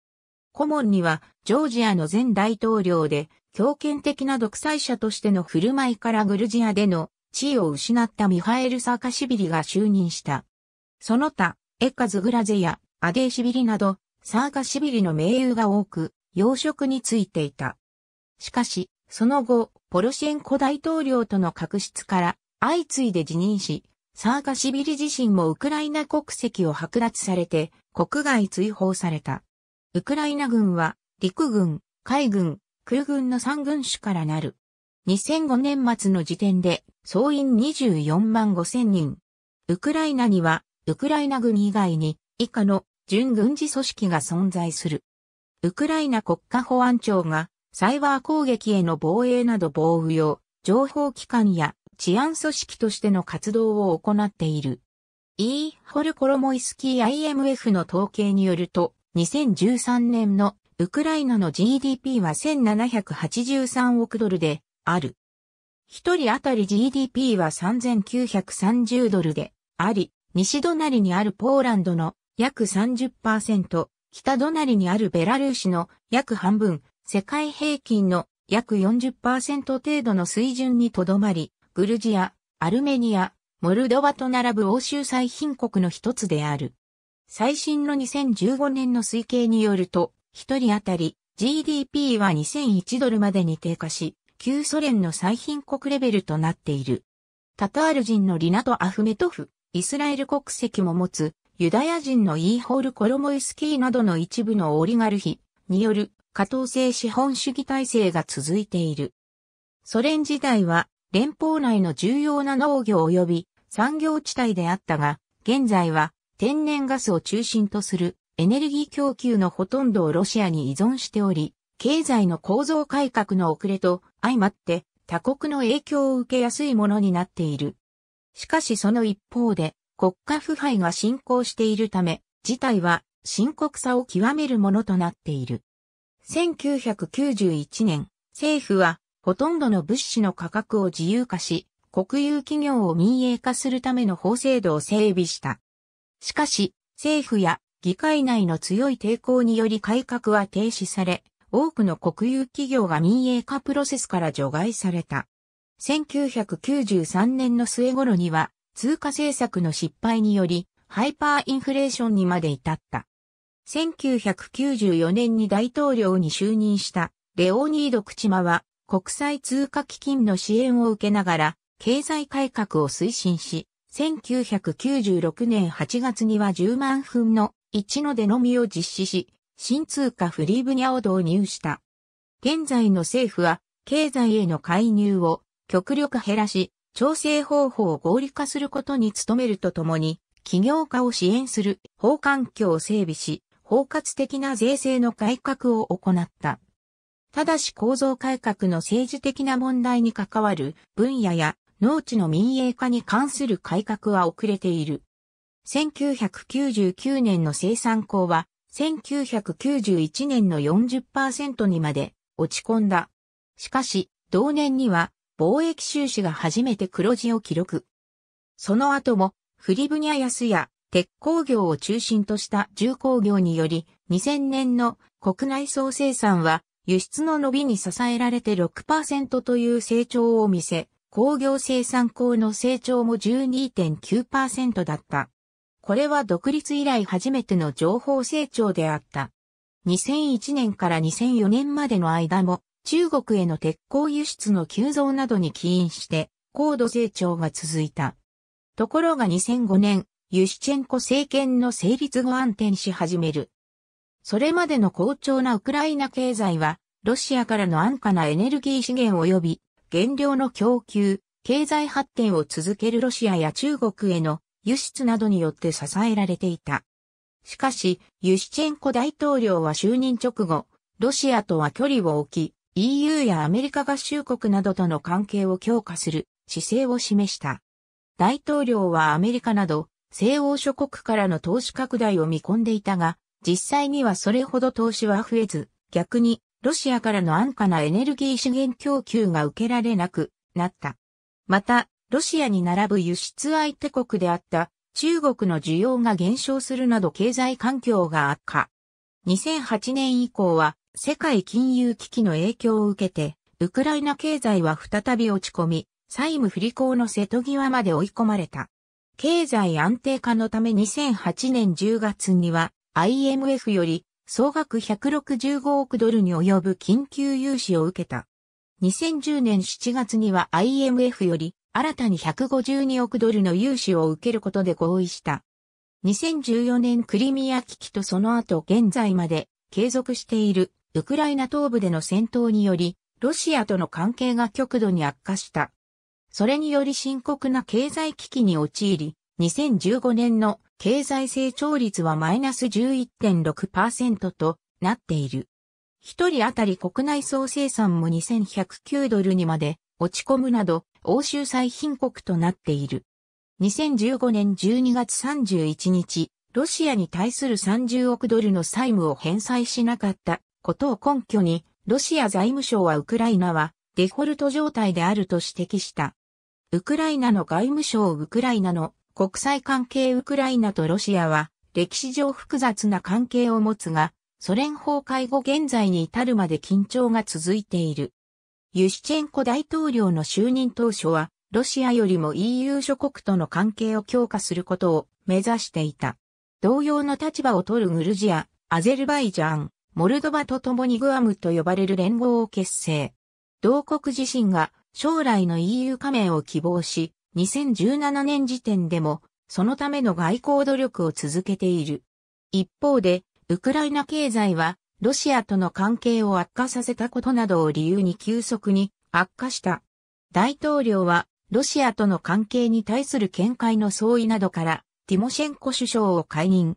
顧問にはジョージアの前大統領で強権的な独裁者としての振る舞いからグルジアでの地位を失ったミハエル・サーカシビリが就任した。その他、エカズグラゼやアデーシビリなど、サーカシビリの名優が多く、養殖についていた。しかし、その後、ポロシェンコ大統領との確執から、相次いで辞任し、サーカシビリ自身もウクライナ国籍を剥奪されて、国外追放された。ウクライナ軍は、陸軍、海軍、空軍の三軍種からなる。2005年末の時点で、総員24万5千人。ウクライナには、ウクライナ軍以外に以下の準軍事組織が存在する。ウクライナ国家保安庁がサイバー攻撃への防衛など防御用、情報機関や治安組織としての活動を行っている。イーホルコロモイスキー IMF の統計によると、2013年のウクライナの GDP は1783億ドルである。一人当たり GDP は3930ドルであり、西隣にあるポーランドの約30%、北隣にあるベラルーシの約半分、世界平均の約40%程度の水準にとどまり、グルジア、アルメニア、モルドバと並ぶ欧州最貧国の一つである。最新の2015年の推計によると、一人当たり GDP は2001ドルまでに低下し、旧ソ連の最貧国レベルとなっている。タタール人のリナト・アフメトフ、イスラエル国籍も持つ、ユダヤ人のイーホール・コロモイスキーなどの一部のオリガルヒによる過当性資本主義体制が続いている。ソ連時代は連邦内の重要な農業及び産業地帯であったが、現在は天然ガスを中心とするエネルギー供給のほとんどをロシアに依存しており、経済の構造改革の遅れと相まって他国の影響を受けやすいものになっている。しかしその一方で、国家腐敗が進行しているため、事態は深刻さを極めるものとなっている。1991年、政府はほとんどの物資の価格を自由化し、国有企業を民営化するための法制度を整備した。しかし、政府や議会内の強い抵抗により改革は停止され、多くの国有企業が民営化プロセスから除外された。1993年の末頃には通貨政策の失敗によりハイパーインフレーションにまで至った。1994年に大統領に就任したレオニード・クチマは国際通貨基金の支援を受けながら経済改革を推進し、1996年8月には10万分の1の出のみを実施し、新通貨フリーブニャを導入した。現在の政府は経済への介入を極力減らし、調整方法を合理化することに努めるとともに、企業家を支援する法環境を整備し、包括的な税制の改革を行った。ただし構造改革の政治的な問題に関わる分野や農地の民営化に関する改革は遅れている。1999年の生産工は1991年の40%にまで落ち込んだ。しかし、同年には貿易収支が初めて黒字を記録。その後も、フリブニャ安や鉄鋼業を中心とした重工業により、2000年の国内総生産は輸出の伸びに支えられて6%という成長を見せ、工業生産工の成長も12.9%だった。これは独立以来初めての情報成長であった。2001年から2004年までの間も中国への鉄鋼輸出の急増などに起因して、高度成長が続いた。ところが2005年、ユシチェンコ政権の成立後安定し始める。それまでの好調なウクライナ経済は、ロシアからの安価なエネルギー資源及び、原料の供給、経済発展を続けるロシアや中国への輸出などによって支えられていた。しかし、ユシチェンコ大統領は就任直後、ロシアとは距離を置き、EU やアメリカ合衆国などとの関係を強化する姿勢を示した。大統領はアメリカなど西欧諸国からの投資拡大を見込んでいたが、実際にはそれほど投資は増えず、逆にロシアからの安価なエネルギー資源供給が受けられなくなった。また、ロシアに並ぶ輸出相手国であった中国の需要が減少するなど経済環境が悪化。2008年以降は世界金融危機の影響を受けて、ウクライナ経済は再び落ち込み、債務不履行の瀬戸際まで追い込まれた。経済安定化のため2008年10月には IMF より総額165億ドルに及ぶ緊急融資を受けた。2010年7月には IMF より新たに152億ドルの融資を受けることで合意した。2014年クリミア危機とその後現在まで継続しているウクライナ東部での戦闘により、ロシアとの関係が極度に悪化した。それにより深刻な経済危機に陥り、2015年の経済成長率はマイナス11.6%となっている。一人当たり国内総生産も2109ドルにまで落ち込むなど、欧州最貧国となっている。2015年12月31日、ロシアに対する30億ドルの債務を返済しなかったことを根拠に、ロシア財務省はウクライナはデフォルト状態であると指摘した。ウクライナの外務省ウクライナの国際関係ウクライナとロシアは歴史上複雑な関係を持つが、ソ連崩壊後現在に至るまで緊張が続いている。ユシチェンコ大統領の就任当初は、ロシアよりも EU 諸国との関係を強化することを目指していた。同様の立場を取るグルジア、アゼルバイジャン、モルドバと共にグアムと呼ばれる連合を結成。同国自身が将来の EU 加盟を希望し、2017年時点でも、そのための外交努力を続けている。一方で、ウクライナ経済は、ロシアとの関係を悪化させたことなどを理由に急速に悪化した。大統領は、ロシアとの関係に対する見解の相違などから、ティモシェンコ首相を解任。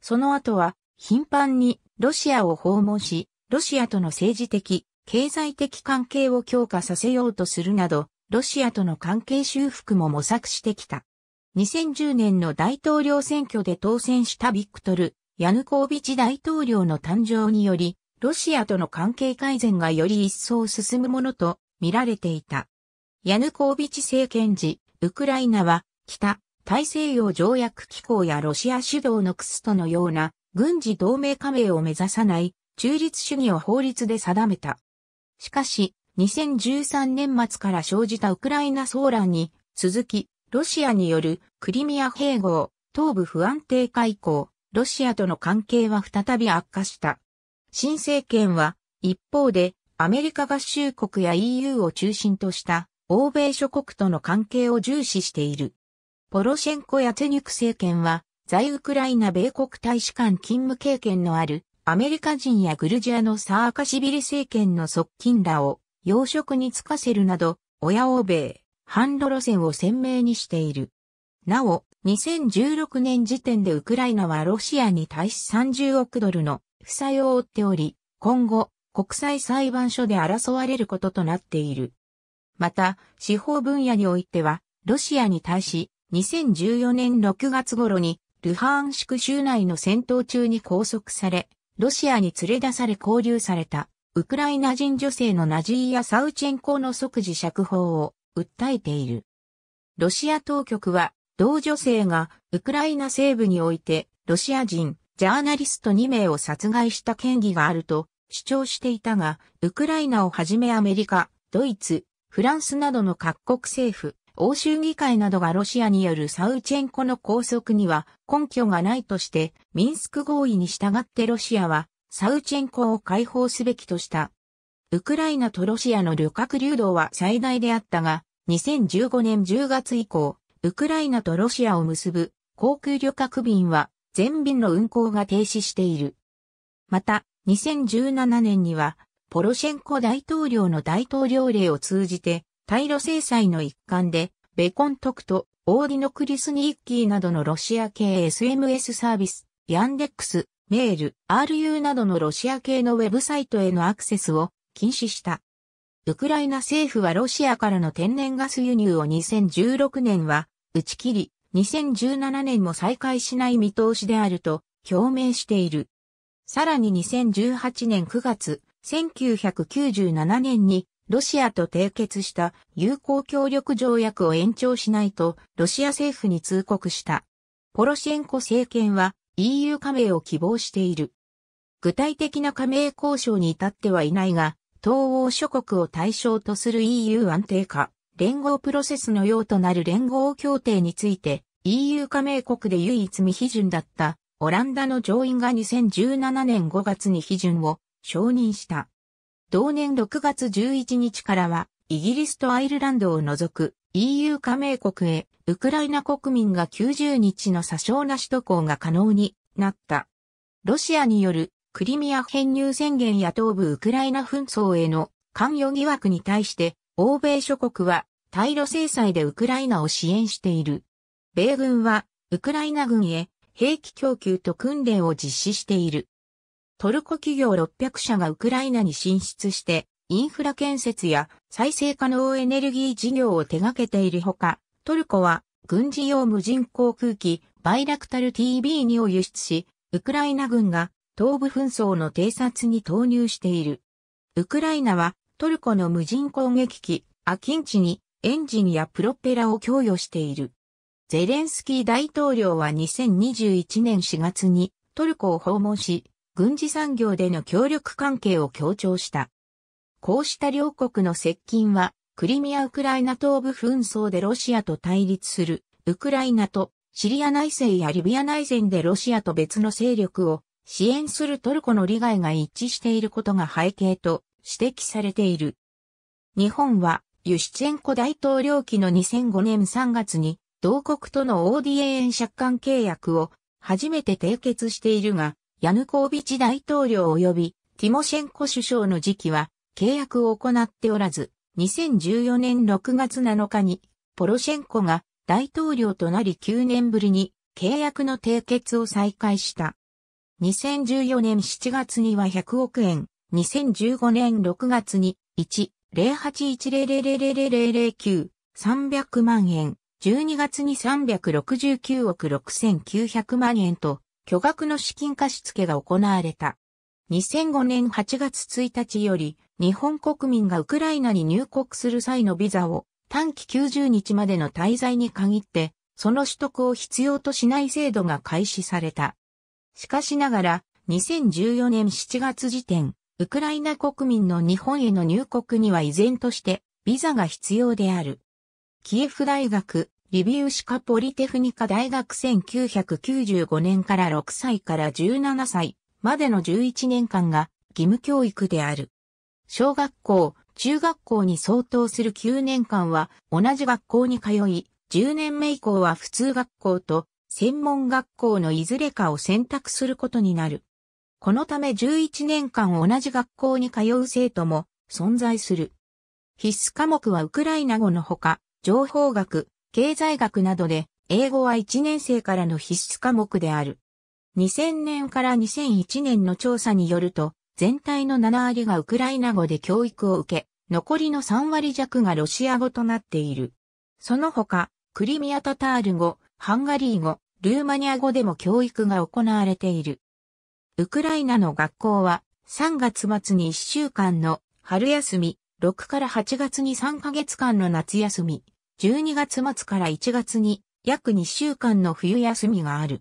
その後は、頻繁にロシアを訪問し、ロシアとの政治的、経済的関係を強化させようとするなど、ロシアとの関係修復も模索してきた。2010年の大統領選挙で当選したビクトル・ヤヌコービチ大統領の誕生により、ロシアとの関係改善がより一層進むものと見られていた。ヤヌコービチ政権時、ウクライナは北大西洋条約機構やロシア主導のクストのような軍事同盟加盟を目指さない中立主義を法律で定めた。しかし、2013年末から生じたウクライナ騒乱に続き、ロシアによるクリミア併合、東部不安定化以降、ロシアとの関係は再び悪化した。新政権は、一方で、アメリカ合衆国や EU を中心とした欧米諸国との関係を重視している。ポロシェンコやツェニュク政権は在ウクライナ米国大使館勤務経験のあるアメリカ人やグルジアのサーカシビリ政権の側近らを養殖に就かせるなど、親欧米、反ロ路線を鮮明にしている。なお、2016年時点でウクライナはロシアに対し30億ドルの負債を負っており、今後、国際裁判所で争われることとなっている。また、司法分野においては、ロシアに対し、2014年6月頃にルハンシク州内の戦闘中に拘束され、ロシアに連れ出され交流された、ウクライナ人女性のナジーヤ・サウチェンコの即時釈放を訴えている。ロシア当局は、同女性がウクライナ西部において、ロシア人、ジャーナリスト2名を殺害した嫌疑があると主張していたが、ウクライナをはじめアメリカ、ドイツ、フランスなどの各国政府、欧州議会などがロシアによるサウチェンコの拘束には根拠がないとして、ミンスク合意に従ってロシアはサウチェンコを解放すべきとした。ウクライナとロシアの旅客流動は最大であったが、2015年10月以降、ウクライナとロシアを結ぶ航空旅客便は全便の運航が停止している。また、2017年には、ポロシェンコ大統領の大統領令を通じて、対ロ制裁の一環で、ベコントクト、オーディノクリスニッキーなどのロシア系 SMS サービス、ヤンデックス、メール、RU などのロシア系のウェブサイトへのアクセスを禁止した。ウクライナ政府はロシアからの天然ガス輸入を2016年は打ち切り、2017年も再開しない見通しであると表明している。さらに2018年9月、1997年にロシアと締結した友好協力条約を延長しないとロシア政府に通告した。ポロシェンコ政権は EU 加盟を希望している。具体的な加盟交渉に至ってはいないが、東欧諸国を対象とする EU 安定化、連合プロセスのようとなる連合協定について EU 加盟国で唯一未批准だったオランダの上院が2017年5月に批准を承認した。同年6月11日からは、イギリスとアイルランドを除く EU 加盟国へ、ウクライナ国民が90日の詐称な首都高が可能になった。ロシアによるクリミア編入宣言や東部ウクライナ紛争への関与疑惑に対して、欧米諸国は対ロ制裁でウクライナを支援している。米軍はウクライナ軍へ兵器供給と訓練を実施している。トルコ企業600社がウクライナに進出して、インフラ建設や再生可能エネルギー事業を手掛けているほか、トルコは軍事用無人航空機バイラクタル TB2 を輸出し、ウクライナ軍が東部紛争の偵察に投入している。ウクライナはトルコの無人攻撃機アキンチにエンジンやプロペラを供与している。ゼレンスキー大統領は2021年4月にトルコを訪問し、軍事産業での協力関係を強調した。こうした両国の接近は、クリミア・ウクライナ東部紛争でロシアと対立する、ウクライナとシリア内戦やリビア内戦でロシアと別の勢力を支援するトルコの利害が一致していることが背景と指摘されている。日本は、ユシチェンコ大統領期の2005年3月に、同国との ODA 円借款契約を初めて締結しているが、ヤヌコービチ大統領及びティモシェンコ首相の時期は契約を行っておらず、2014年6月7日にポロシェンコが大統領となり9年ぶりに契約の締結を再開した。2014年7月には100億円、2015年6月に1,081,000,009,300万円、12月に369億6900万円と巨額の資金貸付が行われた。2005年8月1日より、日本国民がウクライナに入国する際のビザを短期90日までの滞在に限って、その取得を必要としない制度が開始された。しかしながら、2014年7月時点、ウクライナ国民の日本への入国には依然としてビザが必要である。キエフ大学リビウシカポリテフニカ大学1995年から6歳から17歳までの11年間が義務教育である。小学校、中学校に相当する9年間は同じ学校に通い、10年目以降は普通学校と専門学校のいずれかを選択することになる。このため11年間同じ学校に通う生徒も存在する。必須科目はウクライナ語のほか、情報学、経済学などで、英語は1年生からの必須科目である。2000年から2001年の調査によると、全体の7割がウクライナ語で教育を受け、残りの3割弱がロシア語となっている。その他、クリミアタタール語、ハンガリー語、ルーマニア語でも教育が行われている。ウクライナの学校は3月末に1週間の春休み、6から8月に3ヶ月間の夏休み、12月末から1月に約2週間の冬休みがある。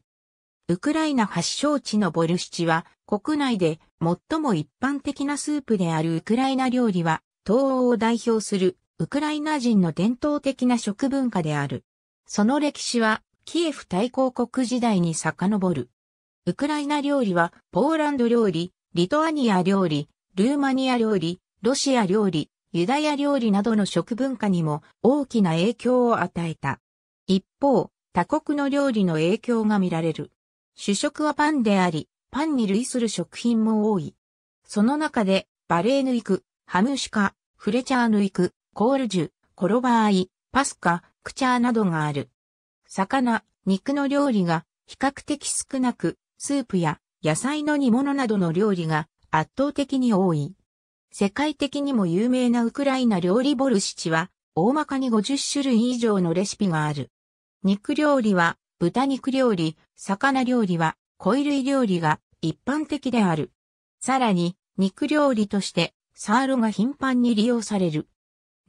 ウクライナ発祥地のボルシチは国内で最も一般的なスープであるウクライナ料理は東欧を代表するウクライナ人の伝統的な食文化である。その歴史はキエフ大公国時代に遡る。ウクライナ料理はポーランド料理、リトアニア料理、ルーマニア料理、ロシア料理、ユダヤ料理などの食文化にも大きな影響を与えた。一方、他国の料理の影響が見られる。主食はパンであり、パンに類する食品も多い。その中で、バレーヌイク、ハムシカ、フレチャーヌイク、コールジュ、コロバーイ、パスカ、クチャーなどがある。魚、肉の料理が比較的少なく、スープや野菜の煮物などの料理が圧倒的に多い。世界的にも有名なウクライナ料理ボルシチは、大まかに50種類以上のレシピがある。肉料理は、豚肉料理、魚料理は、濃い類料理が一般的である。さらに、肉料理として、サーロが頻繁に利用される。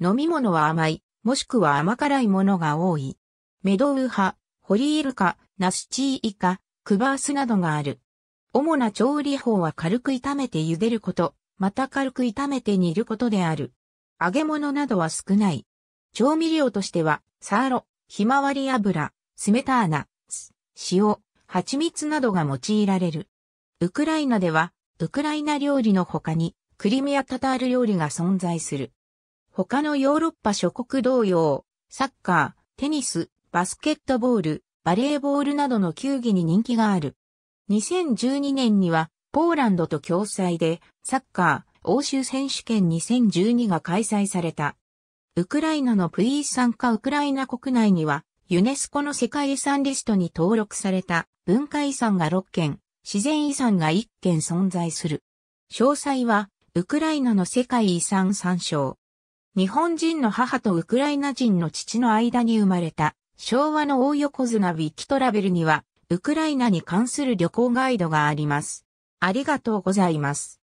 飲み物は甘い、もしくは甘辛いものが多い。メドウ派、ホリイルカ、ナスチーイカ、クバースなどがある。主な調理法は軽く炒めて茹でること、また軽く炒めて煮ることである。揚げ物などは少ない。調味料としては、サーロ、ひまわり油、スメターナ、塩、蜂蜜などが用いられる。ウクライナでは、ウクライナ料理の他に、クリミアタタール料理が存在する。他のヨーロッパ諸国同様、サッカー、テニス、バスケットボール、バレーボールなどの球技に人気がある。2012年にはポーランドと共催でサッカー欧州選手権2012が開催された。ウクライナの VE 参加ウクライナ国内にはユネスコの世界遺産リストに登録された文化遺産が6件、自然遺産が1件存在する。詳細はウクライナの世界遺産参照。日本人の母とウクライナ人の父の間に生まれた昭和の大横綱ウィキトラベルにはウクライナに関する旅行ガイドがあります。ありがとうございます。